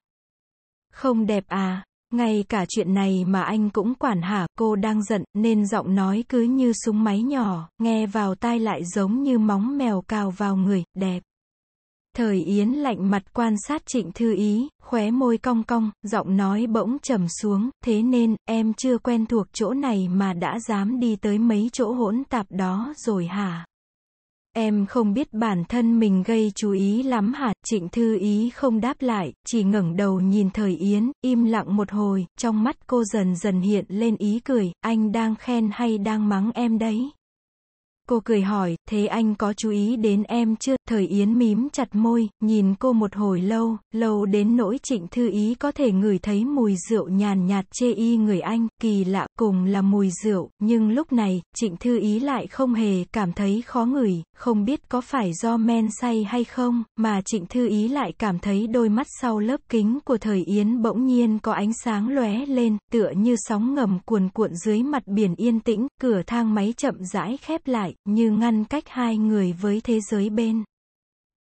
Không đẹp à, ngay cả chuyện này mà anh cũng quản hả, cô đang giận, nên giọng nói cứ như súng máy nhỏ, nghe vào tai lại giống như móng mèo cào vào người, đẹp. Thời Yến lạnh mặt quan sát trịnh thư ý, khóe môi cong cong, giọng nói bỗng trầm xuống, thế nên, em chưa quen thuộc chỗ này mà đã dám đi tới mấy chỗ hỗn tạp đó rồi hả? Em không biết bản thân mình gây chú ý lắm hả? Trịnh Thư Ý không đáp lại, chỉ ngẩng đầu nhìn Thời Yến, im lặng một hồi, trong mắt cô dần dần hiện lên ý cười, anh đang khen hay đang mắng em đấy? Cô cười hỏi, thế anh có chú ý đến em chưa? Thời Yến mím chặt môi, nhìn cô một hồi lâu, lâu đến nỗi trịnh thư ý có thể ngửi thấy mùi rượu nhàn nhạt chê y người anh, kỳ lạ, cùng là mùi rượu, nhưng lúc này, trịnh thư ý lại không hề cảm thấy khó ngửi, không biết có phải do men say hay không, mà trịnh thư ý lại cảm thấy đôi mắt sau lớp kính của Thời Yến bỗng nhiên có ánh sáng lóe lên, tựa như sóng ngầm cuồn cuộn dưới mặt biển yên tĩnh, cửa thang máy chậm rãi khép lại, như ngăn cách hai người với thế giới bên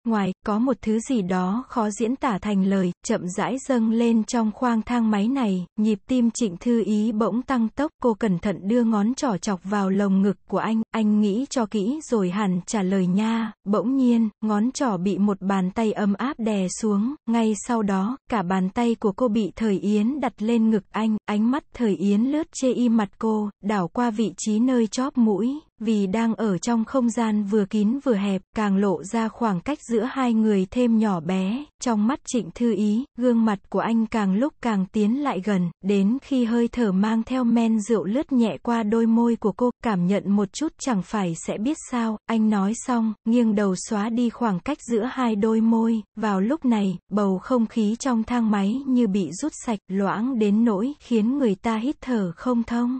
ngoài, có một thứ gì đó khó diễn tả thành lời, chậm rãi dâng lên trong khoang thang máy này, nhịp tim trịnh thư ý bỗng tăng tốc, cô cẩn thận đưa ngón trỏ chọc vào lồng ngực của anh, anh nghĩ cho kỹ rồi hẳn trả lời nha, bỗng nhiên, ngón trỏ bị một bàn tay ấm áp đè xuống, ngay sau đó, cả bàn tay của cô bị thời yến đặt lên ngực anh, ánh mắt thời yến lướt chê y mặt cô, đảo qua vị trí nơi chóp mũi, vì đang ở trong không gian vừa kín vừa hẹp, càng lộ ra khoảng cách giữa hai người thêm nhỏ bé, trong mắt trịnh thư ý, gương mặt của anh càng lúc càng tiến lại gần, đến khi hơi thở mang theo men rượu lướt nhẹ qua đôi môi của cô, cảm nhận một chút chẳng phải sẽ biết sao, anh nói xong, nghiêng đầu xóa đi khoảng cách giữa hai đôi môi, vào lúc này, bầu không khí trong thang máy như bị rút sạch, loãng đến nỗi khiến người ta hít thở không thông.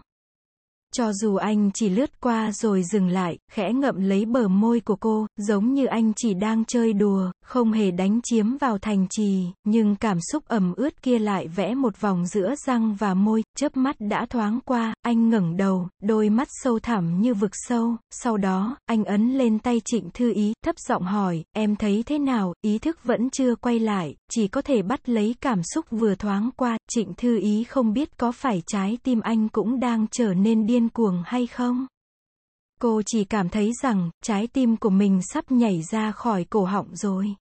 Cho dù anh chỉ lướt qua rồi dừng lại, khẽ ngậm lấy bờ môi của cô, giống như anh chỉ đang chơi đùa, không hề đánh chiếm vào thành trì, nhưng cảm xúc ẩm ướt kia lại vẽ một vòng giữa răng và môi, chớp mắt đã thoáng qua, anh ngẩng đầu, đôi mắt sâu thẳm như vực sâu, sau đó, anh ấn lên tay trịnh thư ý, thấp giọng hỏi, em thấy thế nào, ý thức vẫn chưa quay lại, chỉ có thể bắt lấy cảm xúc vừa thoáng qua, trịnh thư ý không biết có phải trái tim anh cũng đang trở nên điên điên cuồng hay không? Cô chỉ cảm thấy rằng trái tim của mình sắp nhảy ra khỏi cổ họng rồi.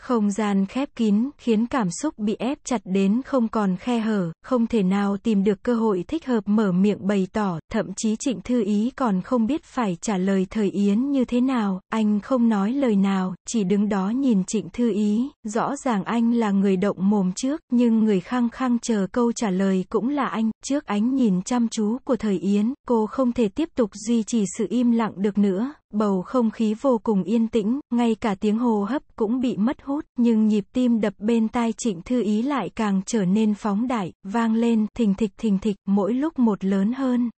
Không gian khép kín khiến cảm xúc bị ép chặt đến không còn khe hở, không thể nào tìm được cơ hội thích hợp mở miệng bày tỏ, thậm chí Trịnh Thư Ý còn không biết phải trả lời Thời Yến như thế nào, anh không nói lời nào, chỉ đứng đó nhìn Trịnh Thư Ý, rõ ràng anh là người động mồm trước, nhưng người khăng khăng chờ câu trả lời cũng là anh, trước ánh nhìn chăm chú của Thời Yến, cô không thể tiếp tục duy trì sự im lặng được nữa, Bầu không khí vô cùng yên tĩnh, ngay cả tiếng hồ hấp cũng bị mất hút, nhưng nhịp tim đập bên tai trịnh thư ý lại càng trở nên phóng đại, vang lên, thình thịch thình thịch, mỗi lúc một lớn hơn.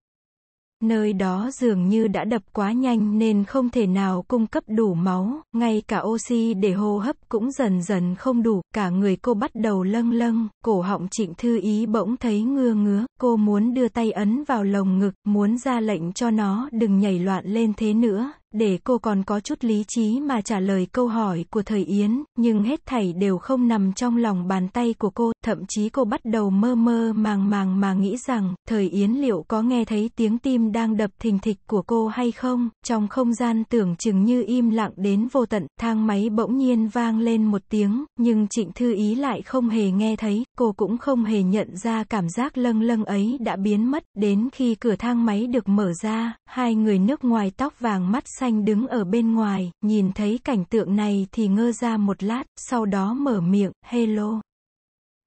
Nơi đó dường như đã đập quá nhanh nên không thể nào cung cấp đủ máu, ngay cả oxy để hô hấp cũng dần dần không đủ, cả người cô bắt đầu lâng lâng, cổ họng trịnh thư ý bỗng thấy ngưa ngứa, cô muốn đưa tay ấn vào lồng ngực, muốn ra lệnh cho nó đừng nhảy loạn lên thế nữa, để cô còn có chút lý trí mà trả lời câu hỏi của thời Yến, nhưng hết thảy đều không nằm trong lòng bàn tay của cô, thậm chí cô bắt đầu mơ mơ màng màng mà nghĩ rằng, thời Yến liệu có nghe thấy tiếng tim đang đập thình thịch của cô hay không, trong không gian tưởng chừng như im lặng đến vô tận, thang máy bỗng nhiên vang lên một tiếng, nhưng trịnh thư ý lại không hề nghe thấy, cô cũng không hề nhận ra cảm giác lâng lâng ấy đã biến mất, đến khi cửa thang máy được mở ra, hai người nước ngoài tóc vàng mắt xanh đứng ở bên ngoài, nhìn thấy cảnh tượng này thì ngơ ra một lát, sau đó mở miệng, hello.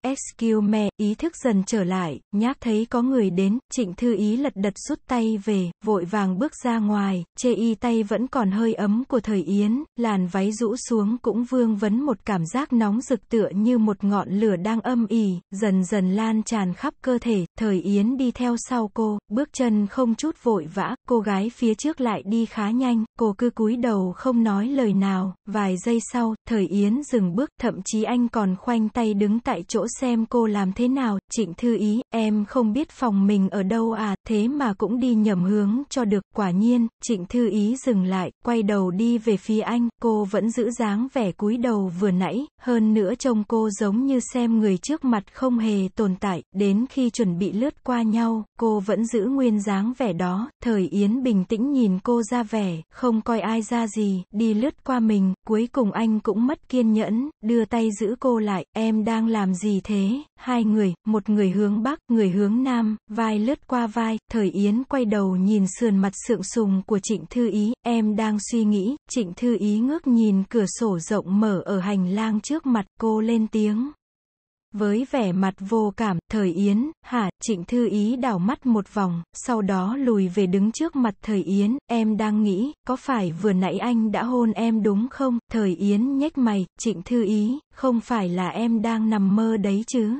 Excuse me, ý thức dần trở lại, nhác thấy có người đến, trịnh thư ý lật đật rút tay về, vội vàng bước ra ngoài, chê y tay vẫn còn hơi ấm của thời Yến, làn váy rũ xuống cũng vương vấn một cảm giác nóng rực tựa như một ngọn lửa đang âm ỉ, dần dần lan tràn khắp cơ thể, thời Yến đi theo sau cô, bước chân không chút vội vã, cô gái phía trước lại đi khá nhanh, cô cứ cúi đầu không nói lời nào, vài giây sau, thời Yến dừng bước, thậm chí anh còn khoanh tay đứng tại chỗ xem cô làm thế nào, trịnh thư ý, em không biết phòng mình ở đâu à, thế mà cũng đi nhầm hướng cho được, quả nhiên, trịnh thư ý dừng lại, quay đầu đi về phía anh, cô vẫn giữ dáng vẻ cúi đầu vừa nãy, hơn nữa trông cô giống như xem người trước mặt không hề tồn tại, đến khi chuẩn bị lướt qua nhau, cô vẫn giữ nguyên dáng vẻ đó, thời Yến bình tĩnh nhìn cô ra vẻ, không coi ai ra gì, đi lướt qua mình, cuối cùng anh cũng mất kiên nhẫn, đưa tay giữ cô lại, em đang làm gì thế, hai người, một người hướng bắc, người hướng nam, vai lướt qua vai, thời Yến quay đầu nhìn sườn mặt sượng sùng của Trịnh Thư Ý, em đang suy nghĩ, Trịnh Thư Ý ngước nhìn cửa sổ rộng mở ở hành lang trước mặt cô lên tiếng, với vẻ mặt vô cảm, thời Yến, hả, trịnh thư ý đảo mắt một vòng, sau đó lùi về đứng trước mặt thời Yến, em đang nghĩ, có phải vừa nãy anh đã hôn em đúng không? Thời Yến nhếch mày, trịnh thư ý, không phải là em đang nằm mơ đấy chứ?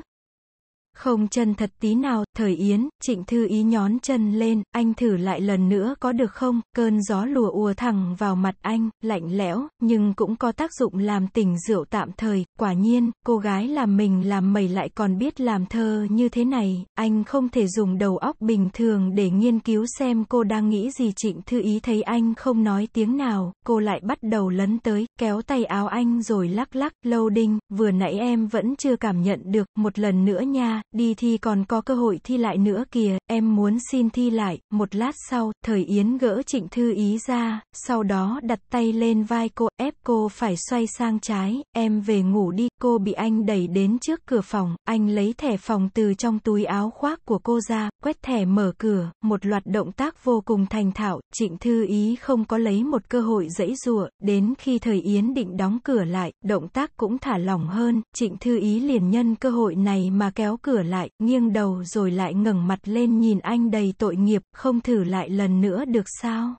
Không chân thật tí nào, thời Yến, trịnh thư ý nhón chân lên, anh thử lại lần nữa có được không, cơn gió lùa ùa thẳng vào mặt anh, lạnh lẽo, nhưng cũng có tác dụng làm tỉnh rượu tạm thời, quả nhiên, cô gái làm mình làm mẩy lại còn biết làm thơ như thế này, anh không thể dùng đầu óc bình thường để nghiên cứu xem cô đang nghĩ gì trịnh thư ý thấy anh không nói tiếng nào, cô lại bắt đầu lấn tới, kéo tay áo anh rồi lắc lắc, lâu đinh, vừa nãy em vẫn chưa cảm nhận được, một lần nữa nha, Đi thi còn có cơ hội thi lại nữa kìa, em muốn xin thi lại, một lát sau, thời Yến gỡ trịnh thư ý ra, sau đó đặt tay lên vai cô, ép cô phải xoay sang trái, em về ngủ đi, cô bị anh đẩy đến trước cửa phòng, anh lấy thẻ phòng từ trong túi áo khoác của cô ra, quét thẻ mở cửa, một loạt động tác vô cùng thành thạo, trịnh thư ý không có lấy một cơ hội dẫy dụa, đến khi thời Yến định đóng cửa lại, động tác cũng thả lỏng hơn, trịnh thư ý liền nhân cơ hội này mà kéo cửa sửa lại, nghiêng đầu rồi lại ngẩng mặt lên nhìn anh đầy tội nghiệp, không thử lại lần nữa được sao?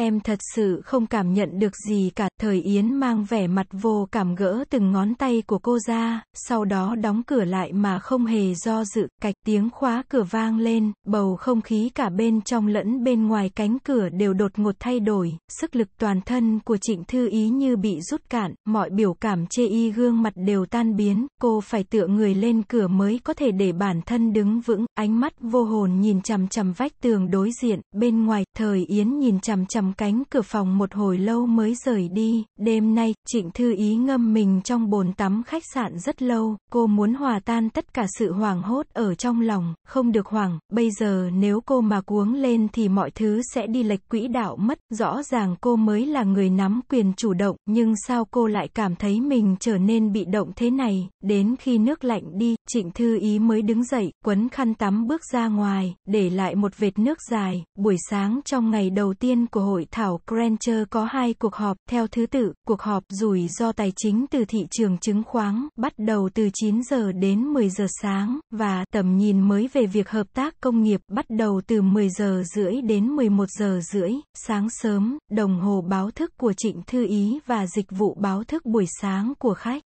Em thật sự không cảm nhận được gì cả, thời Yến mang vẻ mặt vô cảm gỡ từng ngón tay của cô ra, sau đó đóng cửa lại mà không hề do dự, cạch tiếng khóa cửa vang lên, bầu không khí cả bên trong lẫn bên ngoài cánh cửa đều đột ngột thay đổi, sức lực toàn thân của trịnh thư ý như bị rút cạn, mọi biểu cảm chê y gương mặt đều tan biến, cô phải tựa người lên cửa mới có thể để bản thân đứng vững, ánh mắt vô hồn nhìn chằm chằm vách tường đối diện, bên ngoài, thời Yến nhìn chằm chằm vòng cánh cửa phòng một hồi lâu mới rời đi, đêm nay, trịnh thư ý ngâm mình trong bồn tắm khách sạn rất lâu, cô muốn hòa tan tất cả sự hoảng hốt ở trong lòng, không được hoảng, bây giờ nếu cô mà cuống lên thì mọi thứ sẽ đi lệch quỹ đạo mất, rõ ràng cô mới là người nắm quyền chủ động, nhưng sao cô lại cảm thấy mình trở nên bị động thế này, đến khi nước lạnh đi, trịnh thư ý mới đứng dậy, quấn khăn tắm bước ra ngoài, để lại một vệt nước dài, buổi sáng trong ngày đầu tiên của hội thảo Granger có hai cuộc họp, theo thứ tự, cuộc họp rủi ro tài chính từ thị trường chứng khoán bắt đầu từ 9 giờ đến 10 giờ sáng, và tầm nhìn mới về việc hợp tác công nghiệp bắt đầu từ 10 giờ rưỡi đến 11 giờ rưỡi, sáng sớm, đồng hồ báo thức của Trịnh Thư Ý và dịch vụ báo thức buổi sáng của khách.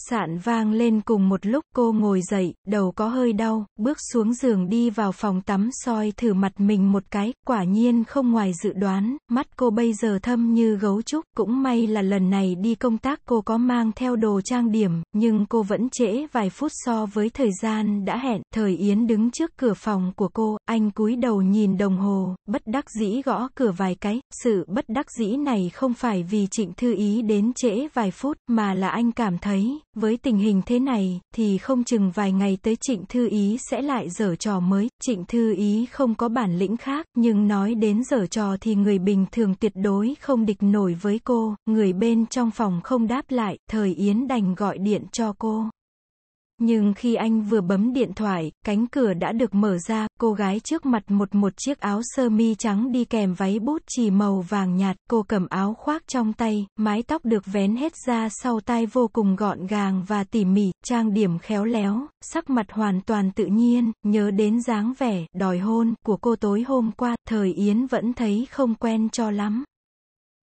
Sạn vang lên cùng một lúc cô ngồi dậy, đầu có hơi đau, bước xuống giường đi vào phòng tắm soi thử mặt mình một cái, quả nhiên không ngoài dự đoán, mắt cô bây giờ thâm như gấu trúc, cũng may là lần này đi công tác cô có mang theo đồ trang điểm, nhưng cô vẫn trễ vài phút so với thời gian đã hẹn, thời Yến đứng trước cửa phòng của cô, anh cúi đầu nhìn đồng hồ, bất đắc dĩ gõ cửa vài cái, sự bất đắc dĩ này không phải vì trịnh thư ý đến trễ vài phút, mà là anh cảm thấy, với tình hình thế này, thì không chừng vài ngày tới trịnh thư ý sẽ lại dở trò mới. Trịnh thư ý không có bản lĩnh khác, nhưng nói đến dở trò thì người bình thường tuyệt đối không địch nổi với cô, người bên trong phòng không đáp lại, thời Yến đành gọi điện cho cô. Nhưng khi anh vừa bấm điện thoại, cánh cửa đã được mở ra, cô gái trước mặt một một chiếc áo sơ mi trắng đi kèm váy bút chì màu vàng nhạt, cô cầm áo khoác trong tay, mái tóc được vén hết ra sau tai vô cùng gọn gàng và tỉ mỉ, trang điểm khéo léo, sắc mặt hoàn toàn tự nhiên, nhớ đến dáng vẻ, đòi hôn, của cô tối hôm qua, thời Yến vẫn thấy không quen cho lắm.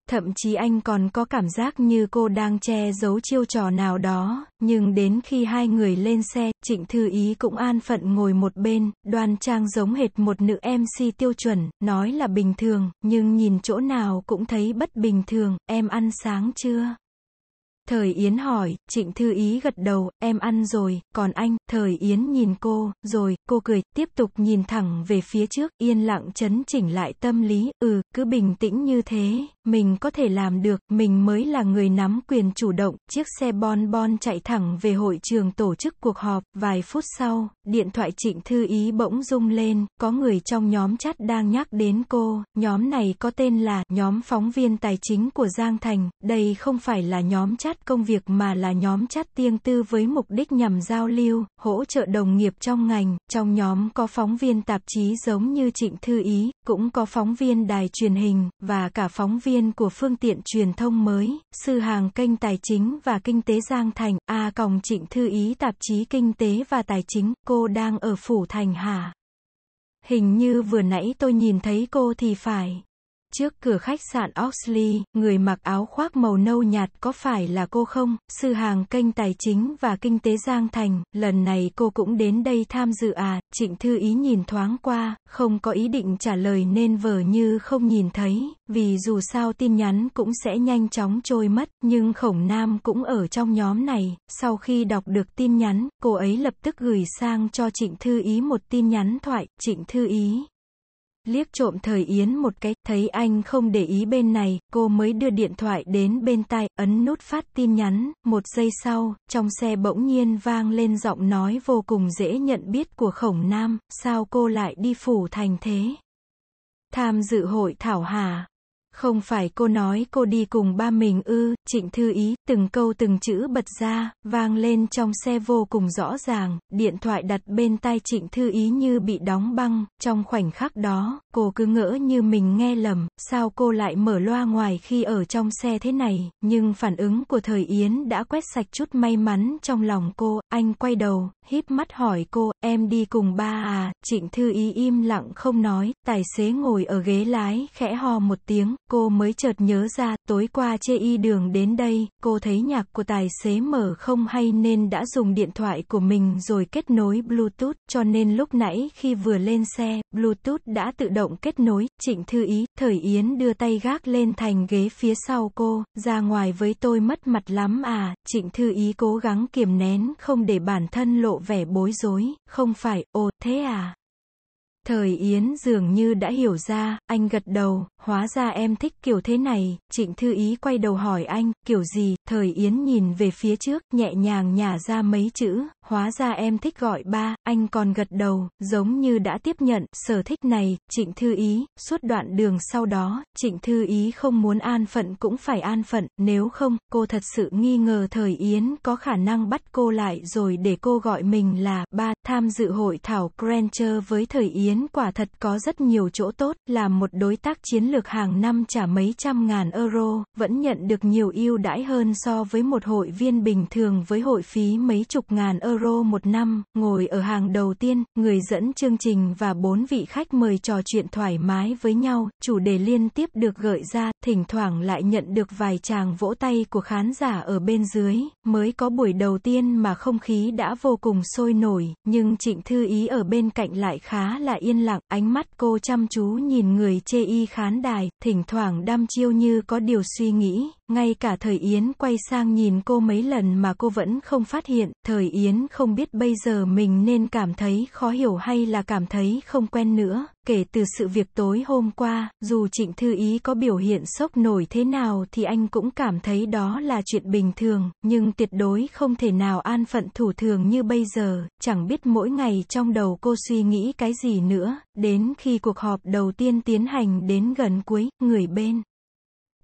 Thậm chí anh còn có cảm giác như cô đang che giấu chiêu trò nào đó, nhưng đến khi hai người lên xe, Trịnh Thư Ý cũng an phận ngồi một bên, đoan trang giống hệt một nữ MC tiêu chuẩn, nói là bình thường, nhưng nhìn chỗ nào cũng thấy bất bình thường, em ăn sáng chưa? Thời Yến hỏi, Trịnh Thư Ý gật đầu, em ăn rồi, còn anh, Thời Yến nhìn cô, rồi, cô cười, tiếp tục nhìn thẳng về phía trước, yên lặng chấn chỉnh lại tâm lý, ừ, cứ bình tĩnh như thế, mình có thể làm được, mình mới là người nắm quyền chủ động, chiếc xe bon bon chạy thẳng về hội trường tổ chức cuộc họp, vài phút sau, điện thoại Trịnh Thư Ý bỗng rung lên, có người trong nhóm chat đang nhắc đến cô, nhóm này có tên là, nhóm phóng viên tài chính của Giang Thành, đây không phải là nhóm chat chat công việc mà là nhóm chat riêng tư với mục đích nhằm giao lưu, hỗ trợ đồng nghiệp trong ngành. Trong nhóm có phóng viên tạp chí giống như Trịnh Thư Ý, cũng có phóng viên đài truyền hình, và cả phóng viên của phương tiện truyền thông mới, sư hàng kênh tài chính và kinh tế Giang Thành, A còng Trịnh Thư Ý tạp chí kinh tế và tài chính, cô đang ở Phủ Thành hả? Hình như vừa nãy tôi nhìn thấy cô thì phải. Trước cửa khách sạn Oxley, người mặc áo khoác màu nâu nhạt có phải là cô không? Sư hàng kênh tài chính và kinh tế Giang Thành, lần này cô cũng đến đây tham dự à? Trịnh Thư Ý nhìn thoáng qua, không có ý định trả lời nên vờ như không nhìn thấy, vì dù sao tin nhắn cũng sẽ nhanh chóng trôi mất, nhưng Khổng Nam cũng ở trong nhóm này, sau khi đọc được tin nhắn, cô ấy lập tức gửi sang cho Trịnh Thư Ý một tin nhắn thoại, Trịnh Thư Ý, liếc trộm thời Yến một cái, thấy anh không để ý bên này, cô mới đưa điện thoại đến bên tai, ấn nút phát tin nhắn, một giây sau, trong xe bỗng nhiên vang lên giọng nói vô cùng dễ nhận biết của khổng nam, sao cô lại đi phủ thành thế? Tham dự hội thảo hà? Không phải cô nói cô đi cùng ba mình ư, trịnh thư ý, từng câu từng chữ bật ra, vang lên trong xe vô cùng rõ ràng, điện thoại đặt bên tai trịnh thư ý như bị đóng băng, trong khoảnh khắc đó, cô cứ ngỡ như mình nghe lầm, sao cô lại mở loa ngoài khi ở trong xe thế này, nhưng phản ứng của thời Yến đã quét sạch chút may mắn trong lòng cô, anh quay đầu, híp mắt hỏi cô, em đi cùng ba à, trịnh thư ý im lặng không nói, tài xế ngồi ở ghế lái khẽ ho một tiếng, cô mới chợt nhớ ra tối qua chê y đường đến đây, cô thấy nhạc của tài xế mở không hay nên đã dùng điện thoại của mình rồi kết nối Bluetooth, cho nên lúc nãy khi vừa lên xe, Bluetooth đã tự động kết nối, trịnh thư ý, thời Yến đưa tay gác lên thành ghế phía sau cô, ra ngoài với tôi mất mặt lắm à, trịnh thư ý cố gắng kiềm nén không để bản thân lộ vẻ bối rối, không phải, ồ, thế à, Thời Yến dường như đã hiểu ra, anh gật đầu, hóa ra em thích kiểu thế này, trịnh thư ý quay đầu hỏi anh, kiểu gì, Thời Yến nhìn về phía trước, nhẹ nhàng nhả ra mấy chữ, hóa ra em thích gọi ba, anh còn gật đầu, giống như đã tiếp nhận, sở thích này, trịnh thư ý, suốt đoạn đường sau đó, trịnh thư ý không muốn an phận cũng phải an phận, nếu không, cô thật sự nghi ngờ Thời Yến có khả năng bắt cô lại rồi để cô gọi mình là ba, tham dự hội thảo Granger với Thời Yến quả thật có rất nhiều chỗ tốt, là một đối tác chiến lược hàng năm trả mấy trăm ngàn euro, vẫn nhận được nhiều ưu đãi hơn so với một hội viên bình thường với hội phí mấy chục ngàn euro một năm, ngồi ở hàng đầu tiên, người dẫn chương trình và bốn vị khách mời trò chuyện thoải mái với nhau, chủ đề liên tiếp được gợi ra, thỉnh thoảng lại nhận được vài chàng vỗ tay của khán giả ở bên dưới, mới có buổi đầu tiên mà không khí đã vô cùng sôi nổi, nhưng Trịnh Thư Ý ở bên cạnh lại khá là yên lặng, ánh mắt cô chăm chú nhìn người chê y khán đài, thỉnh thoảng đăm chiêu như có điều suy nghĩ, ngay cả thời Yến quay sang nhìn cô mấy lần mà cô vẫn không phát hiện, thời Yến không biết bây giờ mình nên cảm thấy khó hiểu hay là cảm thấy không quen nữa. Kể từ sự việc tối hôm qua, dù Trịnh Thư Ý có biểu hiện sốc nổi thế nào thì anh cũng cảm thấy đó là chuyện bình thường, nhưng tuyệt đối không thể nào an phận thủ thường như bây giờ, chẳng biết mỗi ngày trong đầu cô suy nghĩ cái gì nữa, đến khi cuộc họp đầu tiên tiến hành đến gần cuối, người bên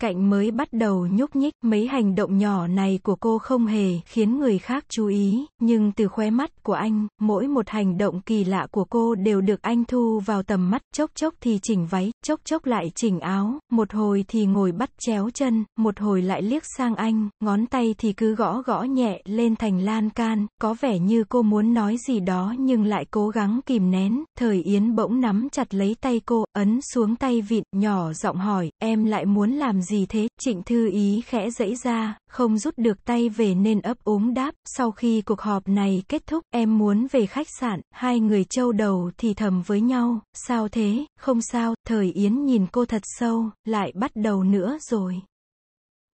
cạnh mới bắt đầu nhúc nhích. Mấy hành động nhỏ này của cô không hề khiến người khác chú ý, nhưng từ khóe mắt của anh, mỗi một hành động kỳ lạ của cô đều được anh thu vào tầm mắt, chốc chốc thì chỉnh váy, chốc chốc lại chỉnh áo, một hồi thì ngồi bắt chéo chân, một hồi lại liếc sang anh, ngón tay thì cứ gõ gõ nhẹ lên thành lan can, có vẻ như cô muốn nói gì đó nhưng lại cố gắng kìm nén, thời Yến bỗng nắm chặt lấy tay cô, ấn xuống tay vịn, nhỏ giọng hỏi, em lại muốn làm gì? gì thế, trịnh thư ý khẽ dẫy ra, không rút được tay về nên ấp úng đáp, sau khi cuộc họp này kết thúc, em muốn về khách sạn, hai người trâu đầu thì thầm với nhau, sao thế, không sao, thời Yến nhìn cô thật sâu, lại bắt đầu nữa rồi.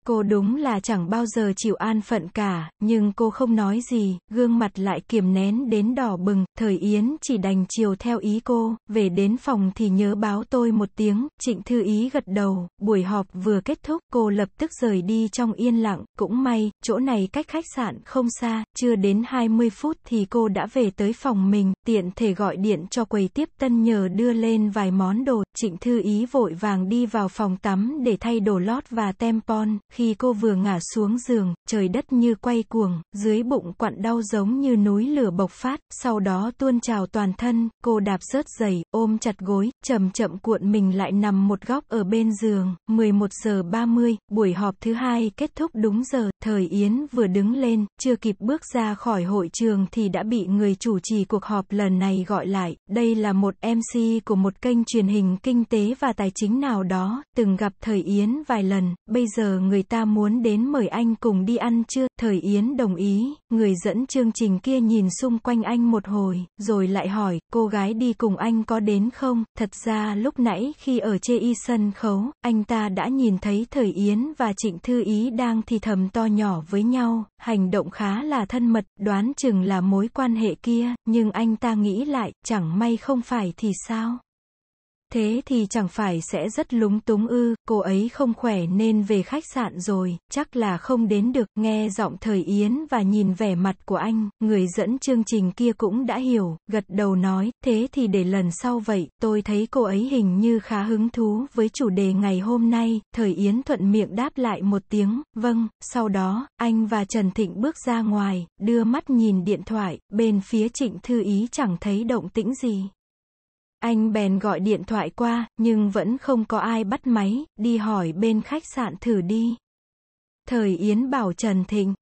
Cô đúng là chẳng bao giờ chịu an phận cả, nhưng cô không nói gì, gương mặt lại kiềm nén đến đỏ bừng, thời Yến chỉ đành chiều theo ý cô, về đến phòng thì nhớ báo tôi một tiếng, trịnh thư ý gật đầu, buổi họp vừa kết thúc, cô lập tức rời đi trong yên lặng, cũng may, chỗ này cách khách sạn không xa, chưa đến 20 phút thì cô đã về tới phòng mình, tiện thể gọi điện cho quầy tiếp tân nhờ đưa lên vài món đồ, trịnh thư ý vội vàng đi vào phòng tắm để thay đồ lót và tempon, khi cô vừa ngả xuống giường, trời đất như quay cuồng, dưới bụng quặn đau giống như núi lửa bộc phát, sau đó tuôn trào toàn thân, cô đạp rớt giày, ôm chặt gối, chậm chậm cuộn mình lại nằm một góc ở bên giường, 11 giờ 30, buổi họp thứ hai kết thúc đúng giờ, thời Yến vừa đứng lên, chưa kịp bước ra khỏi hội trường thì đã bị người chủ trì cuộc họp lần này gọi lại, đây là một MC của một kênh truyền hình kinh tế và tài chính nào đó, từng gặp thời Yến vài lần, bây giờ người ta muốn đến mời anh cùng đi ăn chưa, thời Yến đồng ý, người dẫn chương trình kia nhìn xung quanh anh một hồi, rồi lại hỏi, cô gái đi cùng anh có đến không, thật ra lúc nãy khi ở chê y sân khấu, anh ta đã nhìn thấy thời Yến và Trịnh Thư Ý đang thì thầm to nhỏ với nhau, hành động khá là thân mật, đoán chừng là mối quan hệ kia, nhưng anh ta nghĩ lại, chẳng may không phải thì sao? Thế thì chẳng phải sẽ rất lúng túng ư, cô ấy không khỏe nên về khách sạn rồi, chắc là không đến được, nghe giọng thời Yến và nhìn vẻ mặt của anh, người dẫn chương trình kia cũng đã hiểu, gật đầu nói, thế thì để lần sau vậy, tôi thấy cô ấy hình như khá hứng thú với chủ đề ngày hôm nay, thời Yến thuận miệng đáp lại một tiếng, vâng, sau đó, anh và Trần Thịnh bước ra ngoài, đưa mắt nhìn điện thoại, bên phía trịnh thư ý chẳng thấy động tĩnh gì. Anh bèn gọi điện thoại qua, nhưng vẫn không có ai bắt máy, đi hỏi bên khách sạn thử đi. Thời Yến bảo Trần Thịnh,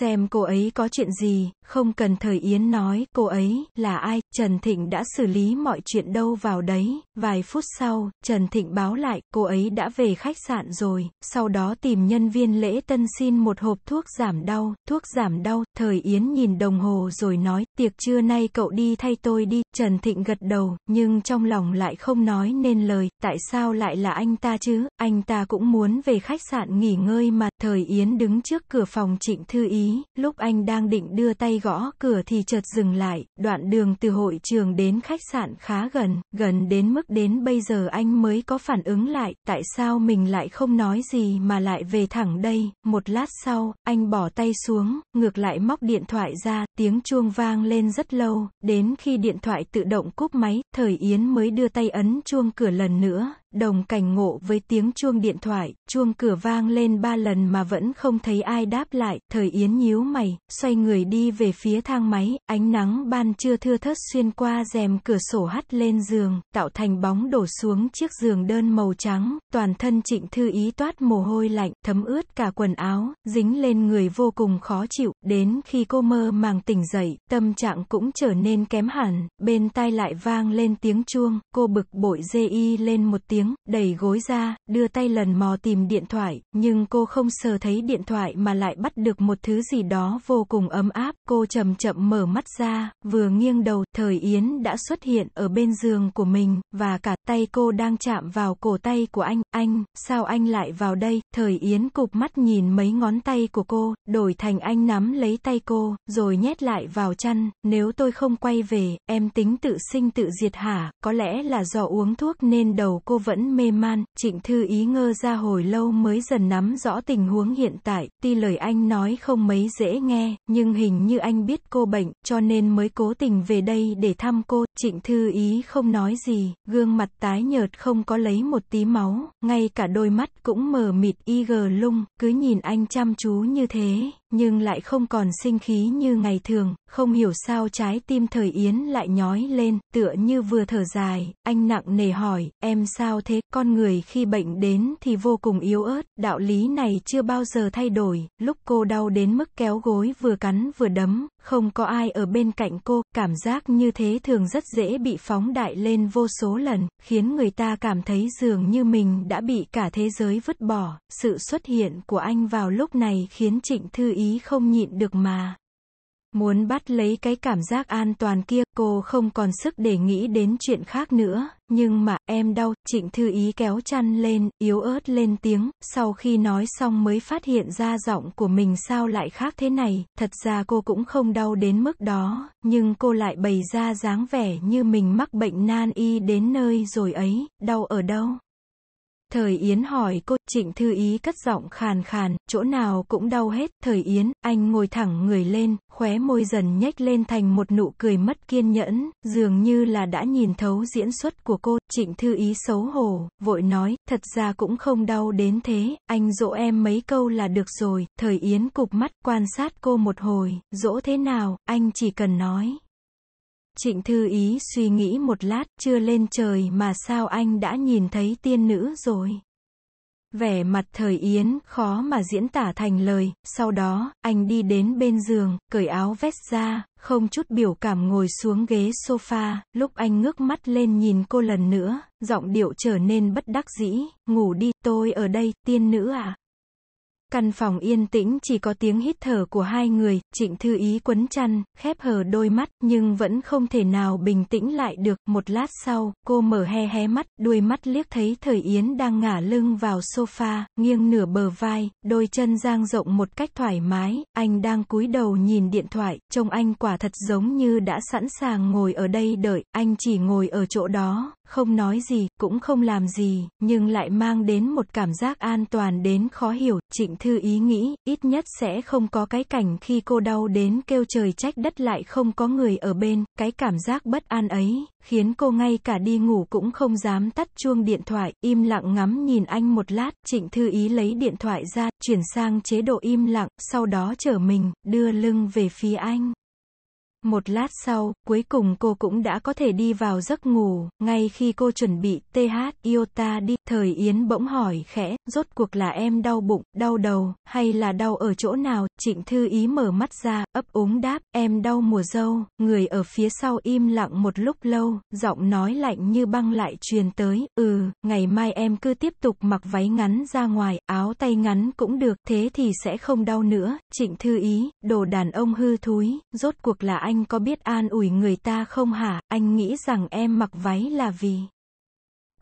Xem cô ấy có chuyện gì, không cần thời Yến nói, cô ấy, là ai, Trần Thịnh đã xử lý mọi chuyện đâu vào đấy. Vài phút sau, Trần Thịnh báo lại, cô ấy đã về khách sạn rồi, sau đó tìm nhân viên lễ tân xin một hộp thuốc giảm đau, thuốc giảm đau, thời Yến nhìn đồng hồ rồi nói, tiệc trưa nay cậu đi thay tôi đi, Trần Thịnh gật đầu, nhưng trong lòng lại không nói nên lời, tại sao lại là anh ta chứ, anh ta cũng muốn về khách sạn nghỉ ngơi mà, thời Yến đứng trước cửa phòng trịnh thư ý, lúc anh đang định đưa tay gõ cửa thì chợt dừng lại, đoạn đường từ hội trường đến khách sạn khá gần, gần đến mức đến bây giờ anh mới có phản ứng lại, tại sao mình lại không nói gì mà lại về thẳng đây, một lát sau, anh bỏ tay xuống, ngược lại móc điện thoại ra, tiếng chuông vang lên rất lâu, đến khi điện thoại tự động cúp máy, thời Yến mới đưa tay ấn chuông cửa lần nữa, đồng cảnh ngộ với tiếng chuông điện thoại, chuông cửa vang lên ba lần mà vẫn không thấy ai đáp lại, thời Yến nhíu mày, xoay người đi về phía thang máy, ánh nắng ban trưa thưa thớt xuyên qua rèm cửa sổ hắt lên giường, tạo thành bóng đổ xuống chiếc giường đơn màu trắng, toàn thân trịnh thư ý toát mồ hôi lạnh, thấm ướt cả quần áo, dính lên người vô cùng khó chịu, đến khi cô mơ màng tỉnh dậy, tâm trạng cũng trở nên kém hẳn, bên tai lại vang lên tiếng chuông, cô bực bội dê y lên một tiếng tiếng, đẩy gối ra, đưa tay lần mò tìm điện thoại, nhưng cô không sờ thấy điện thoại mà lại bắt được một thứ gì đó vô cùng ấm áp, cô chậm chậm mở mắt ra, vừa nghiêng đầu, thời Yến đã xuất hiện ở bên giường của mình, và cả tay cô đang chạm vào cổ tay của anh, anh, sao anh lại vào đây, thời Yến cụp mắt nhìn mấy ngón tay của cô, đổi thành anh nắm lấy tay cô, rồi nhét lại vào chăn, nếu tôi không quay về, em tính tự sinh tự diệt hả, có lẽ là do uống thuốc nên đầu cô vẫn mê man, trịnh thư ý ngơ ra hồi lâu mới dần nắm rõ tình huống hiện tại, tuy lời anh nói không mấy dễ nghe, nhưng hình như anh biết cô bệnh, cho nên mới cố tình về đây để thăm cô, Trịnh Thư Ý không nói gì, gương mặt tái nhợt không có lấy một tí máu, ngay cả đôi mắt cũng mờ mịt y gờ lung, cứ nhìn anh chăm chú như thế, nhưng lại không còn sinh khí như ngày thường, không hiểu sao trái tim thời Yến lại nhói lên, tựa như vừa thở dài, anh nặng nề hỏi, em sao thế, con người khi bệnh đến thì vô cùng yếu ớt, đạo lý này chưa bao giờ thay đổi, lúc cô đau đến mức kéo gối vừa cắn vừa đấm, không có ai ở bên cạnh cô, cảm giác như thế thường rất rất dễ bị phóng đại lên vô số lần, khiến người ta cảm thấy dường như mình đã bị cả thế giới vứt bỏ. Sự xuất hiện của anh vào lúc này khiến Trịnh Thư Ý không nhịn được mà Muốn bắt lấy cái cảm giác an toàn kia, cô không còn sức để nghĩ đến chuyện khác nữa, nhưng mà, em đau, trịnh thư ý kéo chăn lên, yếu ớt lên tiếng, sau khi nói xong mới phát hiện ra giọng của mình sao lại khác thế này, thật ra cô cũng không đau đến mức đó, nhưng cô lại bày ra dáng vẻ như mình mắc bệnh nan y đến nơi rồi ấy, đau ở đâu. Thời Yến hỏi cô, trịnh thư ý cất giọng khàn khàn, chỗ nào cũng đau hết. Thời Yến, anh ngồi thẳng người lên, khóe môi dần nhếch lên thành một nụ cười mất kiên nhẫn, dường như là đã nhìn thấu diễn xuất của cô. Trịnh thư ý xấu hổ, vội nói, thật ra cũng không đau đến thế, anh dỗ em mấy câu là được rồi. Thời Yến cục mắt quan sát cô một hồi, dỗ thế nào, anh chỉ cần nói. Trịnh Thư Ý suy nghĩ một lát, chưa lên trời mà sao anh đã nhìn thấy tiên nữ rồi. Vẻ mặt thời Yến khó mà diễn tả thành lời, sau đó, anh đi đến bên giường, cởi áo vest ra, không chút biểu cảm ngồi xuống ghế sofa, lúc anh ngước mắt lên nhìn cô lần nữa, giọng điệu trở nên bất đắc dĩ, ngủ đi, tôi ở đây, tiên nữ ạ. À? Căn phòng yên tĩnh chỉ có tiếng hít thở của hai người, trịnh thư ý quấn chăn, khép hờ đôi mắt, nhưng vẫn không thể nào bình tĩnh lại được. Một lát sau, cô mở hé hé mắt, đuôi mắt liếc thấy thời Yến đang ngả lưng vào sofa, nghiêng nửa bờ vai, đôi chân dang rộng một cách thoải mái, anh đang cúi đầu nhìn điện thoại, trông anh quả thật giống như đã sẵn sàng ngồi ở đây đợi, anh chỉ ngồi ở chỗ đó, không nói gì, cũng không làm gì, nhưng lại mang đến một cảm giác an toàn đến khó hiểu, trịnh Thư ý nghĩ, ít nhất sẽ không có cái cảnh khi cô đau đến kêu trời trách đất lại không có người ở bên, cái cảm giác bất an ấy, khiến cô ngay cả đi ngủ cũng không dám tắt chuông điện thoại, im lặng ngắm nhìn anh một lát, Trịnh Thư ý lấy điện thoại ra, chuyển sang chế độ im lặng, sau đó trở mình, đưa lưng về phía anh. Một lát sau, cuối cùng cô cũng đã có thể đi vào giấc ngủ, ngay khi cô chuẩn bị TH Iota đi, thời Yến bỗng hỏi khẽ, rốt cuộc là em đau bụng, đau đầu, hay là đau ở chỗ nào, trịnh thư ý mở mắt ra, ấp úng đáp, em đau mùa dâu, người ở phía sau im lặng một lúc lâu, giọng nói lạnh như băng lại truyền tới, ừ, ngày mai em cứ tiếp tục mặc váy ngắn ra ngoài, áo tay ngắn cũng được, thế thì sẽ không đau nữa, trịnh thư ý, đồ đàn ông hư thúi, rốt cuộc là anh anh có biết an ủi người ta không hả, anh nghĩ rằng em mặc váy là vì.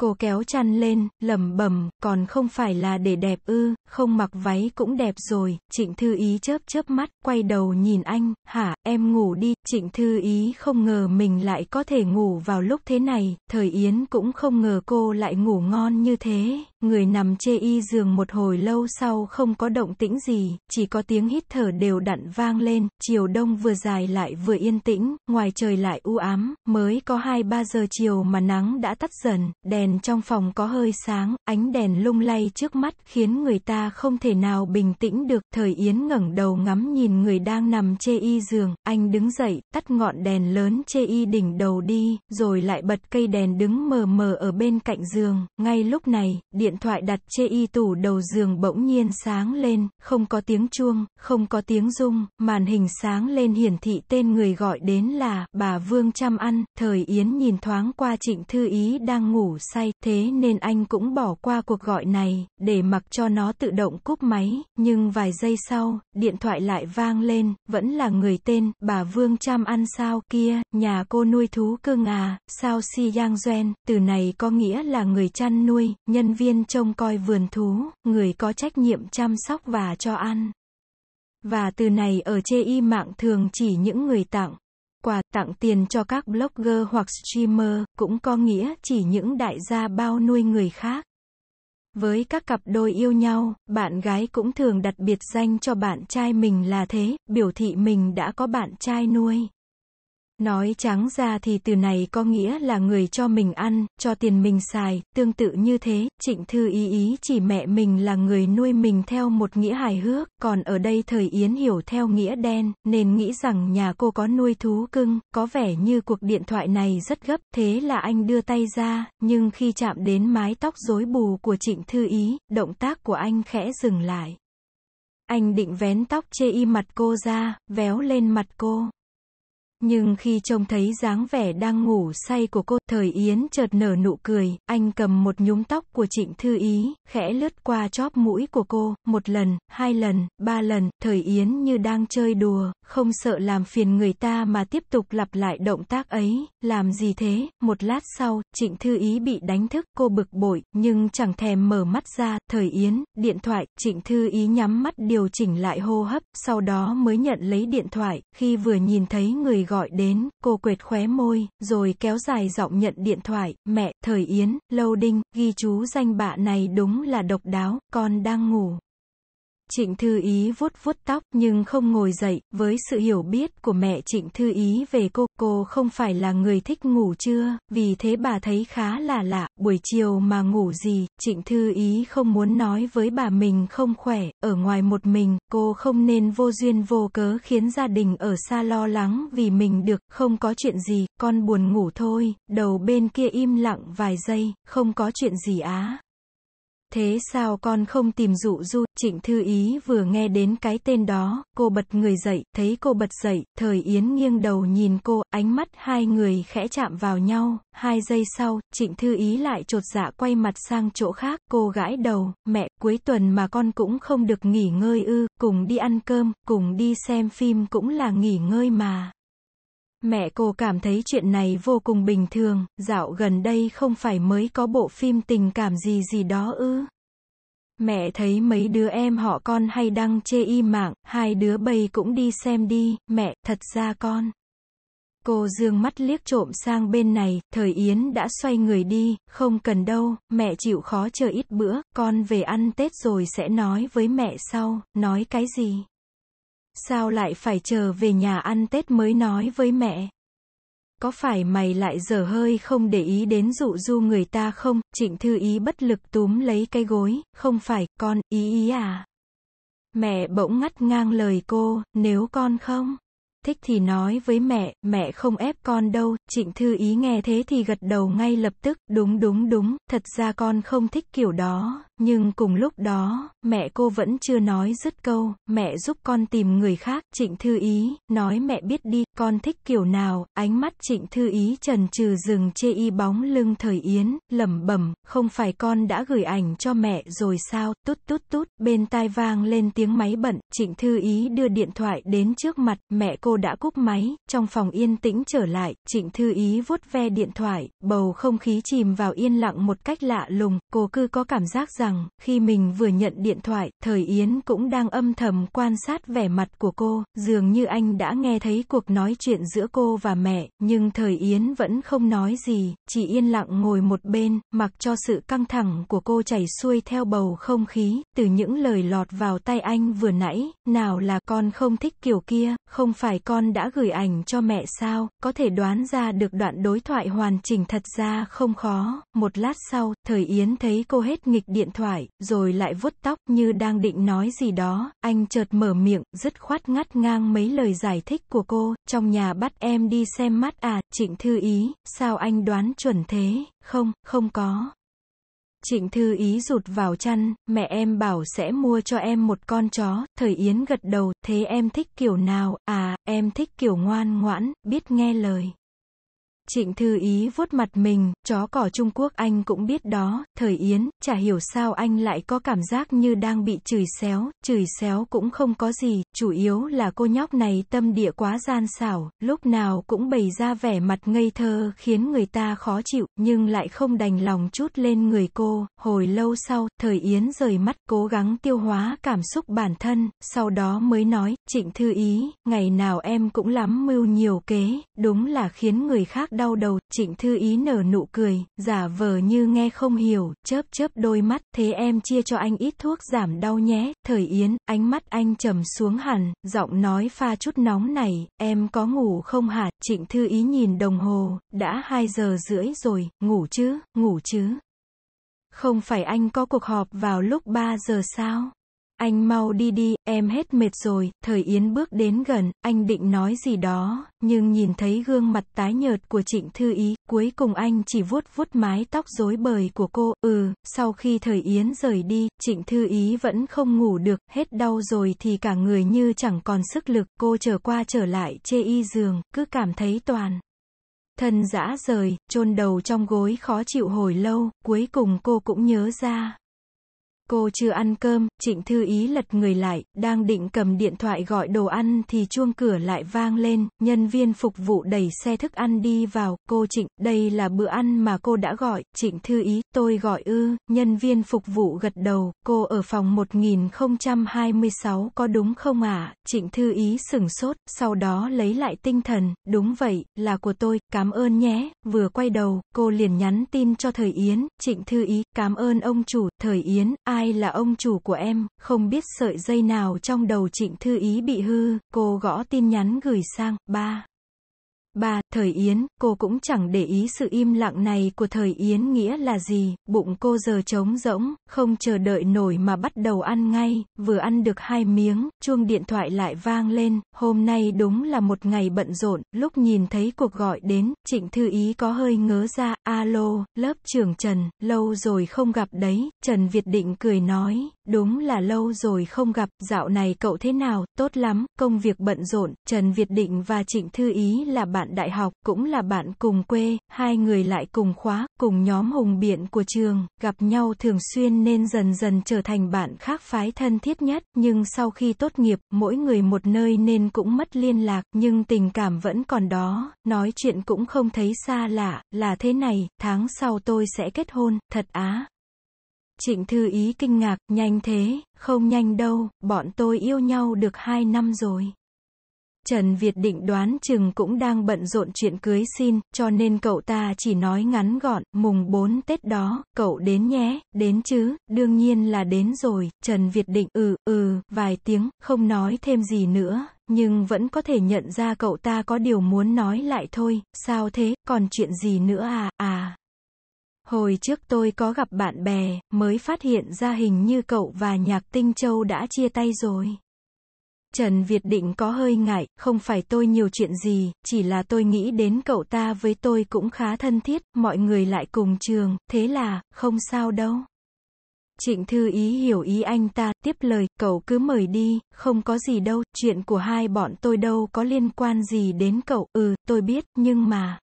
Cô kéo chăn lên, lẩm bẩm, còn không phải là để đẹp ư, không mặc váy cũng đẹp rồi, trịnh thư ý chớp chớp mắt, quay đầu nhìn anh, hả, em ngủ đi, trịnh thư ý không ngờ mình lại có thể ngủ vào lúc thế này, thời Yến cũng không ngờ cô lại ngủ ngon như thế. Người nằm chê y giường một hồi lâu sau không có động tĩnh gì, chỉ có tiếng hít thở đều đặn vang lên, chiều đông vừa dài lại vừa yên tĩnh, ngoài trời lại u ám, mới có 2-3 giờ chiều mà nắng đã tắt dần, đèn trong phòng có hơi sáng, ánh đèn lung lay trước mắt khiến người ta không thể nào bình tĩnh được. Thời Yến ngẩng đầu ngắm nhìn người đang nằm chê y giường, anh đứng dậy, tắt ngọn đèn lớn chê y đỉnh đầu đi, rồi lại bật cây đèn đứng mờ mờ ở bên cạnh giường, ngay lúc này, điện điện thoại đặt chê y tủ đầu giường bỗng nhiên sáng lên, không có tiếng chuông, không có tiếng rung, màn hình sáng lên hiển thị tên người gọi đến là bà Vương Chăm Ăn, thời Yến nhìn thoáng qua trịnh thư ý đang ngủ say, thế nên anh cũng bỏ qua cuộc gọi này, để mặc cho nó tự động cúp máy, nhưng vài giây sau, điện thoại lại vang lên, vẫn là người tên, bà Vương Chăm Ăn sao kia, nhà cô nuôi thú cưng à, sao Si Yang Doen, từ này có nghĩa là người chăn nuôi, nhân viên trông coi vườn thú, người có trách nhiệm chăm sóc và cho ăn. Và từ này ở chê y mạng thường chỉ những người tặng quà tặng tiền cho các blogger hoặc streamer cũng có nghĩa chỉ những đại gia bao nuôi người khác. Với các cặp đôi yêu nhau, bạn gái cũng thường đặt biệt danh cho bạn trai mình là thế, biểu thị mình đã có bạn trai nuôi. Nói trắng ra thì từ này có nghĩa là người cho mình ăn, cho tiền mình xài, tương tự như thế, trịnh thư ý ý chỉ mẹ mình là người nuôi mình theo một nghĩa hài hước, còn ở đây thời Yến hiểu theo nghĩa đen, nên nghĩ rằng nhà cô có nuôi thú cưng, có vẻ như cuộc điện thoại này rất gấp, thế là anh đưa tay ra, nhưng khi chạm đến mái tóc rối bù của trịnh thư ý, động tác của anh khẽ dừng lại. Anh định vén tóc chê y mặt cô ra, véo lên mặt cô nhưng khi trông thấy dáng vẻ đang ngủ say của cô, thời Yến chợt nở nụ cười, anh cầm một nhúm tóc của Trịnh Thư Ý, khẽ lướt qua chóp mũi của cô, một lần, hai lần, ba lần, thời Yến như đang chơi đùa, không sợ làm phiền người ta mà tiếp tục lặp lại động tác ấy, làm gì thế, một lát sau, Trịnh Thư Ý bị đánh thức, cô bực bội, nhưng chẳng thèm mở mắt ra, thời Yến, điện thoại, Trịnh Thư Ý nhắm mắt điều chỉnh lại hô hấp, sau đó mới nhận lấy điện thoại, khi vừa nhìn thấy người gọi đến, cô quệt khóe môi, rồi kéo dài giọng nhận điện thoại, mẹ, thời Yến, Lâu Đinh, ghi chú danh bạ này đúng là độc đáo, con đang ngủ. Trịnh Thư Ý vuốt vuốt tóc nhưng không ngồi dậy, với sự hiểu biết của mẹ Trịnh Thư Ý về cô, cô không phải là người thích ngủ trưa, vì thế bà thấy khá là lạ, buổi chiều mà ngủ gì, Trịnh Thư Ý không muốn nói với bà mình không khỏe, ở ngoài một mình, cô không nên vô duyên vô cớ khiến gia đình ở xa lo lắng vì mình được, không có chuyện gì, con buồn ngủ thôi, đầu bên kia im lặng vài giây, không có chuyện gì á. Thế sao con không tìm dụ du, trịnh thư ý vừa nghe đến cái tên đó, cô bật người dậy, thấy cô bật dậy, thời Yến nghiêng đầu nhìn cô, ánh mắt hai người khẽ chạm vào nhau, hai giây sau, trịnh thư ý lại trột dạ quay mặt sang chỗ khác, cô gãi đầu, mẹ, cuối tuần mà con cũng không được nghỉ ngơi ư, cùng đi ăn cơm, cùng đi xem phim cũng là nghỉ ngơi mà. Mẹ cô cảm thấy chuyện này vô cùng bình thường, dạo gần đây không phải mới có bộ phim tình cảm gì gì đó ư. Mẹ thấy mấy đứa em họ con hay đăng chê y mạng, hai đứa bay cũng đi xem đi, mẹ, thật ra con. Cô dương mắt liếc trộm sang bên này, thời Yến đã xoay người đi, không cần đâu, mẹ chịu khó chờ ít bữa, con về ăn Tết rồi sẽ nói với mẹ sau, nói cái gì. Sao lại phải chờ về nhà ăn Tết mới nói với mẹ? Có phải mày lại dở hơi không để ý đến dụ du người ta không? Trịnh thư ý bất lực túm lấy cái gối, không phải, con, ý ý à? Mẹ bỗng ngắt ngang lời cô, nếu con không thích thì nói với mẹ, mẹ không ép con đâu, trịnh thư ý nghe thế thì gật đầu ngay lập tức, đúng đúng đúng, thật ra con không thích kiểu đó, nhưng cùng lúc đó, mẹ cô vẫn chưa nói dứt câu, mẹ giúp con tìm người khác, trịnh thư ý, nói mẹ biết đi, con thích kiểu nào, ánh mắt trịnh thư ý trần trừ dừng chê y bóng lưng thời yến, lẩm bẩm, không phải con đã gửi ảnh cho mẹ rồi sao, tút tút tút, bên tai vang lên tiếng máy bận, trịnh thư ý đưa điện thoại đến trước mặt, mẹ cô đã cúp máy, trong phòng yên tĩnh trở lại, trịnh thư ý vuốt ve điện thoại, bầu không khí chìm vào yên lặng một cách lạ lùng, cô cứ có cảm giác rằng rằng, khi mình vừa nhận điện thoại, Thời Yến cũng đang âm thầm quan sát vẻ mặt của cô, dường như anh đã nghe thấy cuộc nói chuyện giữa cô và mẹ, nhưng Thời Yến vẫn không nói gì, chỉ yên lặng ngồi một bên, mặc cho sự căng thẳng của cô chảy xuôi theo bầu không khí, từ những lời lọt vào tay anh vừa nãy, nào là con không thích kiểu kia, không phải con đã gửi ảnh cho mẹ sao, có thể đoán ra được đoạn đối thoại hoàn chỉnh thật ra không khó, một lát sau, Thời Yến thấy cô hết nghịch điện thoại, rồi lại vuốt tóc như đang định nói gì đó, anh chợt mở miệng, dứt khoát ngắt ngang mấy lời giải thích của cô, trong nhà bắt em đi xem mắt à, trịnh thư ý, sao anh đoán chuẩn thế, không, không có. Trịnh Thư Ý rụt vào chăn, mẹ em bảo sẽ mua cho em một con chó, thời Yến gật đầu, thế em thích kiểu nào, à, em thích kiểu ngoan ngoãn, biết nghe lời. Trịnh Thư Ý vuốt mặt mình, chó cỏ Trung Quốc anh cũng biết đó, thời Yến, chả hiểu sao anh lại có cảm giác như đang bị chửi xéo, chửi xéo cũng không có gì, chủ yếu là cô nhóc này tâm địa quá gian xảo, lúc nào cũng bày ra vẻ mặt ngây thơ khiến người ta khó chịu, nhưng lại không đành lòng chút lên người cô, hồi lâu sau, thời Yến rời mắt, cố gắng tiêu hóa cảm xúc bản thân, sau đó mới nói, Trịnh Thư Ý, ngày nào em cũng lắm mưu nhiều kế, đúng là khiến người khác đau đầu, trịnh thư ý nở nụ cười, giả vờ như nghe không hiểu, chớp chớp đôi mắt, thế em chia cho anh ít thuốc giảm đau nhé, thời yến, ánh mắt anh trầm xuống hẳn, giọng nói pha chút nóng này, em có ngủ không hả, trịnh thư ý nhìn đồng hồ, đã 2 giờ rưỡi rồi, ngủ chứ, ngủ chứ. Không phải anh có cuộc họp vào lúc 3 giờ sao? Anh mau đi đi, em hết mệt rồi, thời Yến bước đến gần, anh định nói gì đó, nhưng nhìn thấy gương mặt tái nhợt của trịnh thư ý, cuối cùng anh chỉ vuốt vuốt mái tóc rối bời của cô, ừ, sau khi thời Yến rời đi, trịnh thư ý vẫn không ngủ được, hết đau rồi thì cả người như chẳng còn sức lực, cô trở qua trở lại chê y giường, cứ cảm thấy toàn thân dã rời, chôn đầu trong gối khó chịu hồi lâu, cuối cùng cô cũng nhớ ra, Cô chưa ăn cơm, Trịnh Thư Ý lật người lại, đang định cầm điện thoại gọi đồ ăn thì chuông cửa lại vang lên, nhân viên phục vụ đẩy xe thức ăn đi vào, cô Trịnh, đây là bữa ăn mà cô đã gọi, Trịnh Thư Ý, tôi gọi ư, nhân viên phục vụ gật đầu, cô ở phòng 1026 có đúng không ạ, Trịnh Thư Ý sửng sốt, sau đó lấy lại tinh thần, đúng vậy, là của tôi, cảm ơn nhé, vừa quay đầu, cô liền nhắn tin cho Thời Yến, Trịnh Thư Ý, cảm ơn ông chủ, Thời Yến, ai ai là ông chủ của em, không biết sợi dây nào trong đầu trịnh thư ý bị hư, cô gõ tin nhắn gửi sang, ba. 3. Thời Yến, cô cũng chẳng để ý sự im lặng này của thời Yến nghĩa là gì, bụng cô giờ trống rỗng, không chờ đợi nổi mà bắt đầu ăn ngay, vừa ăn được hai miếng, chuông điện thoại lại vang lên, hôm nay đúng là một ngày bận rộn, lúc nhìn thấy cuộc gọi đến, trịnh thư ý có hơi ngớ ra, alo, lớp trưởng Trần, lâu rồi không gặp đấy, Trần Việt Định cười nói, Đúng là lâu rồi không gặp, dạo này cậu thế nào, tốt lắm, công việc bận rộn, Trần Việt Định và Trịnh Thư Ý là bạn đại học, cũng là bạn cùng quê, hai người lại cùng khóa, cùng nhóm hùng biện của trường, gặp nhau thường xuyên nên dần dần trở thành bạn khác phái thân thiết nhất, nhưng sau khi tốt nghiệp, mỗi người một nơi nên cũng mất liên lạc, nhưng tình cảm vẫn còn đó, nói chuyện cũng không thấy xa lạ, là thế này, tháng sau tôi sẽ kết hôn, thật á, Trịnh Thư Ý kinh ngạc, nhanh thế, không nhanh đâu, bọn tôi yêu nhau được 2 năm rồi. Trần Việt Định đoán chừng cũng đang bận rộn chuyện cưới xin, cho nên cậu ta chỉ nói ngắn gọn, mùng 4 Tết đó, cậu đến nhé, đến chứ, đương nhiên là đến rồi, Trần Việt Định ừ, ừ, vài tiếng, không nói thêm gì nữa, nhưng vẫn có thể nhận ra cậu ta có điều muốn nói lại thôi, sao thế, còn chuyện gì nữa à, à. Hồi trước tôi có gặp bạn bè, mới phát hiện ra hình như cậu và Nhạc Tinh Châu đã chia tay rồi. Trần Việt Định có hơi ngại, không phải tôi nhiều chuyện gì, chỉ là tôi nghĩ đến cậu ta với tôi cũng khá thân thiết, mọi người lại cùng trường, thế là, không sao đâu. Trịnh Thư Ý hiểu ý anh ta, tiếp lời, cậu cứ mời đi, không có gì đâu, chuyện của hai bọn tôi đâu có liên quan gì đến cậu, ừ, tôi biết, nhưng mà...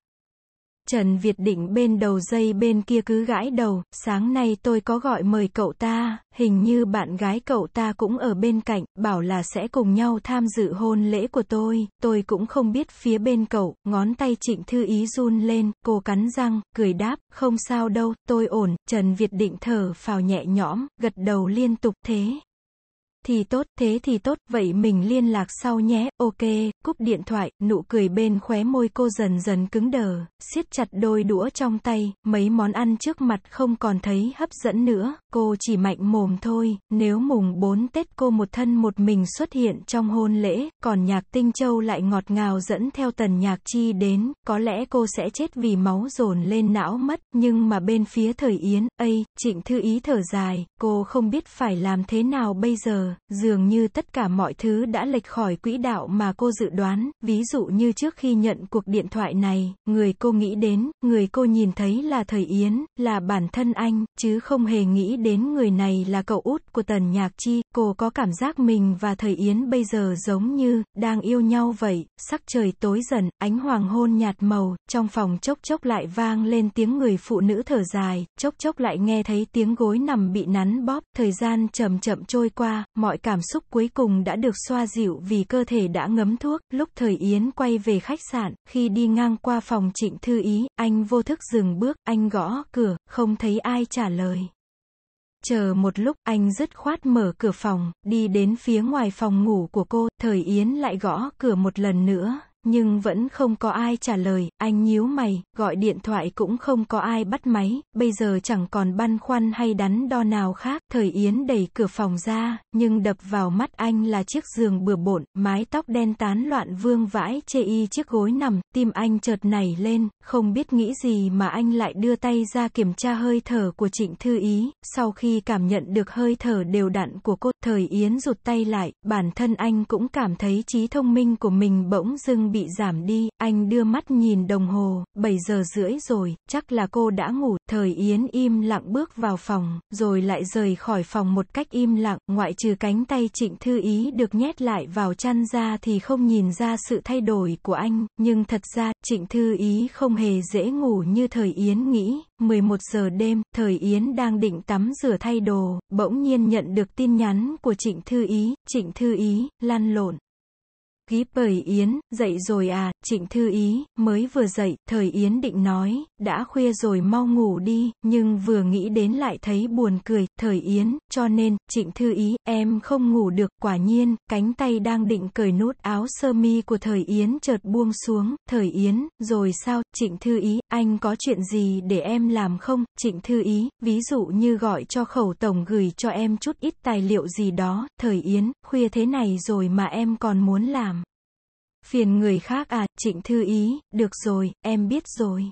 Trần Việt Định bên đầu dây bên kia cứ gãi đầu, sáng nay tôi có gọi mời cậu ta, hình như bạn gái cậu ta cũng ở bên cạnh, bảo là sẽ cùng nhau tham dự hôn lễ của tôi, tôi cũng không biết phía bên cậu, ngón tay trịnh thư ý run lên, cô cắn răng, cười đáp, không sao đâu, tôi ổn, Trần Việt Định thở phào nhẹ nhõm, gật đầu liên tục thế, thì tốt, thế thì tốt, vậy mình liên lạc sau nhé, ok, cúp điện thoại, nụ cười bên khóe môi cô dần dần cứng đờ, siết chặt đôi đũa trong tay, mấy món ăn trước mặt không còn thấy hấp dẫn nữa, cô chỉ mạnh mồm thôi, nếu mùng 4 Tết cô một thân một mình xuất hiện trong hôn lễ, còn nhạc tinh châu lại ngọt ngào dẫn theo tần nhạc chi đến, có lẽ cô sẽ chết vì máu dồn lên não mất, nhưng mà bên phía thời Yến, ây, trịnh thư ý thở dài, cô không biết phải làm thế nào bây giờ, dường như tất cả mọi thứ đã lệch khỏi quỹ đạo mà cô dự đoán, ví dụ như trước khi nhận cuộc điện thoại này, người cô nghĩ đến, người cô nhìn thấy là Thời Yến, là bản thân anh, chứ không hề nghĩ đến người này là cậu út của Tần Nhạc Chi, cô có cảm giác mình và Thời Yến bây giờ giống như, đang yêu nhau vậy, sắc trời tối dần, ánh hoàng hôn nhạt màu, trong phòng chốc chốc lại vang lên tiếng người phụ nữ thở dài, chốc chốc lại nghe thấy tiếng gối nằm bị nắn bóp, thời gian chậm chậm trôi qua, mọi cảm xúc cuối cùng đã được xoa dịu vì cơ thể đã ngấm thuốc. Lúc Thời Yến quay về khách sạn, khi đi ngang qua phòng trịnh thư ý, anh vô thức dừng bước, anh gõ cửa, không thấy ai trả lời. Chờ một lúc, anh dứt khoát mở cửa phòng, đi đến phía ngoài phòng ngủ của cô, Thời Yến lại gõ cửa một lần nữa, nhưng vẫn không có ai trả lời, anh nhíu mày, gọi điện thoại cũng không có ai bắt máy, bây giờ chẳng còn băn khoăn hay đắn đo nào khác, thời Yến đẩy cửa phòng ra, nhưng đập vào mắt anh là chiếc giường bừa bộn, mái tóc đen tán loạn vương vãi chê y chiếc gối nằm, tim anh chợt nảy lên, không biết nghĩ gì mà anh lại đưa tay ra kiểm tra hơi thở của trịnh thư ý, sau khi cảm nhận được hơi thở đều đặn của cô, thời Yến rụt tay lại, bản thân anh cũng cảm thấy trí thông minh của mình bỗng dưng bị giảm đi, anh đưa mắt nhìn đồng hồ, 7 giờ rưỡi rồi, chắc là cô đã ngủ, thời Yến im lặng bước vào phòng, rồi lại rời khỏi phòng một cách im lặng, ngoại trừ cánh tay trịnh thư ý được nhét lại vào chăn ra thì không nhìn ra sự thay đổi của anh, nhưng thật ra, trịnh thư ý không hề dễ ngủ như thời Yến nghĩ, 11 giờ đêm, thời Yến đang định tắm rửa thay đồ, bỗng nhiên nhận được tin nhắn của trịnh thư ý, trịnh thư ý, lan lộn ký bởi Yến, dậy rồi à, trịnh thư ý, mới vừa dậy, thời Yến định nói, đã khuya rồi mau ngủ đi, nhưng vừa nghĩ đến lại thấy buồn cười, thời Yến, cho nên, trịnh thư ý, em không ngủ được, quả nhiên, cánh tay đang định cởi nút áo sơ mi của thời Yến chợt buông xuống, thời Yến, rồi sao, trịnh thư ý, anh có chuyện gì để em làm không, trịnh thư ý, ví dụ như gọi cho khẩu tổng gửi cho em chút ít tài liệu gì đó, thời Yến, khuya thế này rồi mà em còn muốn làm. Phiền người khác à, Trịnh Thư Ý, được rồi, em biết rồi.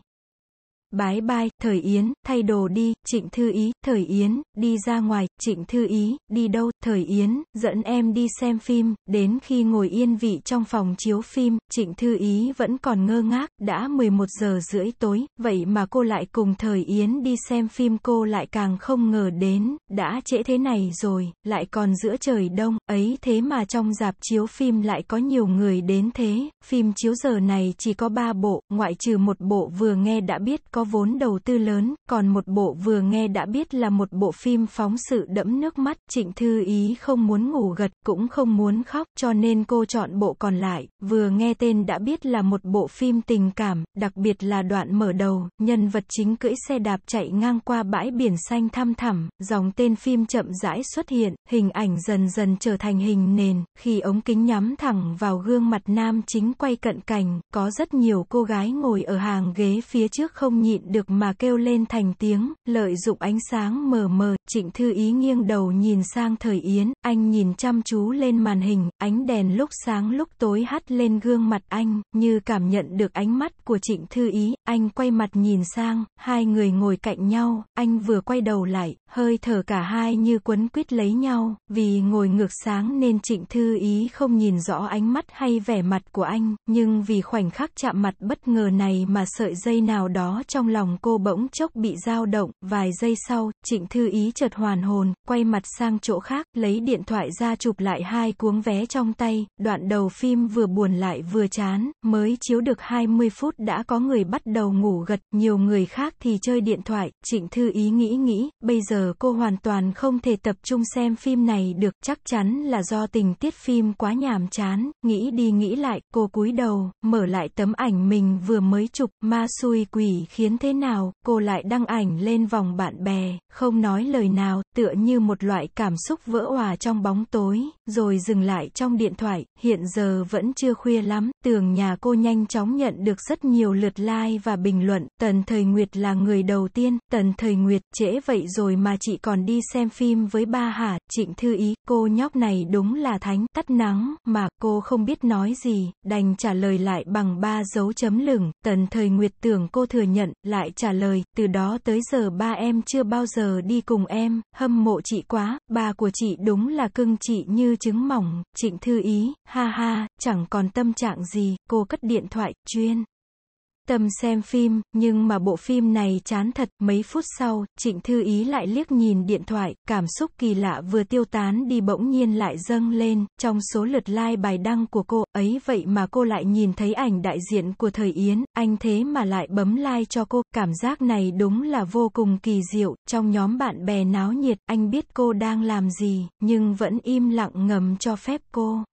Bái bai, thời Yến, thay đồ đi, trịnh thư ý, thời Yến, đi ra ngoài, trịnh thư ý, đi đâu, thời Yến, dẫn em đi xem phim, đến khi ngồi yên vị trong phòng chiếu phim, trịnh thư ý vẫn còn ngơ ngác, đã 11 giờ rưỡi tối, vậy mà cô lại cùng thời Yến đi xem phim cô lại càng không ngờ đến, đã trễ thế này rồi, lại còn giữa trời đông, ấy thế mà trong dạp chiếu phim lại có nhiều người đến thế, phim chiếu giờ này chỉ có 3 bộ, ngoại trừ một bộ vừa nghe đã biết có vốn đầu tư lớn, còn một bộ vừa nghe đã biết là một bộ phim phóng sự đẫm nước mắt, Trịnh Thư Ý không muốn ngủ gật, cũng không muốn khóc, cho nên cô chọn bộ còn lại, vừa nghe tên đã biết là một bộ phim tình cảm, đặc biệt là đoạn mở đầu, nhân vật chính cưỡi xe đạp chạy ngang qua bãi biển xanh thăm thẳm, dòng tên phim chậm rãi xuất hiện, hình ảnh dần dần trở thành hình nền, khi ống kính nhắm thẳng vào gương mặt nam chính quay cận cảnh, có rất nhiều cô gái ngồi ở hàng ghế phía trước không nhìn nhịn được mà kêu lên thành tiếng, lợi dụng ánh sáng mờ mờ, trịnh thư ý nghiêng đầu nhìn sang thời Yến, anh nhìn chăm chú lên màn hình, ánh đèn lúc sáng lúc tối hắt lên gương mặt anh, như cảm nhận được ánh mắt của trịnh thư ý, anh quay mặt nhìn sang, hai người ngồi cạnh nhau, anh vừa quay đầu lại, hơi thở cả hai như quấn quýt lấy nhau, vì ngồi ngược sáng nên trịnh thư ý không nhìn rõ ánh mắt hay vẻ mặt của anh, nhưng vì khoảnh khắc chạm mặt bất ngờ này mà sợi dây nào đó trong trong lòng cô bỗng chốc bị dao động, vài giây sau, trịnh thư ý chợt hoàn hồn, quay mặt sang chỗ khác, lấy điện thoại ra chụp lại hai cuống vé trong tay, đoạn đầu phim vừa buồn lại vừa chán, mới chiếu được 20 phút đã có người bắt đầu ngủ gật, nhiều người khác thì chơi điện thoại, trịnh thư ý nghĩ nghĩ, bây giờ cô hoàn toàn không thể tập trung xem phim này được, chắc chắn là do tình tiết phim quá nhàm chán, nghĩ đi nghĩ lại, cô cúi đầu, mở lại tấm ảnh mình vừa mới chụp, ma xui quỷ khiến Tiến thế nào, cô lại đăng ảnh lên vòng bạn bè, không nói lời nào, tựa như một loại cảm xúc vỡ hòa trong bóng tối, rồi dừng lại trong điện thoại, hiện giờ vẫn chưa khuya lắm, tường nhà cô nhanh chóng nhận được rất nhiều lượt like và bình luận, Tần Thời Nguyệt là người đầu tiên, Tần Thời Nguyệt, trễ vậy rồi mà chị còn đi xem phim với ba hả, trịnh thư ý, cô nhóc này đúng là thánh, tắt nắng, mà, cô không biết nói gì, đành trả lời lại bằng ba dấu chấm lửng, Tần Thời Nguyệt tưởng cô thừa nhận, lại trả lời, từ đó tới giờ ba em chưa bao giờ đi cùng em, hâm mộ chị quá, bà của chị đúng là cưng chị như trứng mỏng, trịnh thư ý, ha ha, chẳng còn tâm trạng gì, cô cất điện thoại, chuyên tâm xem phim, nhưng mà bộ phim này chán thật, mấy phút sau, Trịnh Thư Ý lại liếc nhìn điện thoại, cảm xúc kỳ lạ vừa tiêu tán đi bỗng nhiên lại dâng lên, trong số lượt like bài đăng của cô, ấy vậy mà cô lại nhìn thấy ảnh đại diện của Thời Yến, anh thế mà lại bấm like cho cô, cảm giác này đúng là vô cùng kỳ diệu, trong nhóm bạn bè náo nhiệt, anh biết cô đang làm gì, nhưng vẫn im lặng ngầm cho phép cô.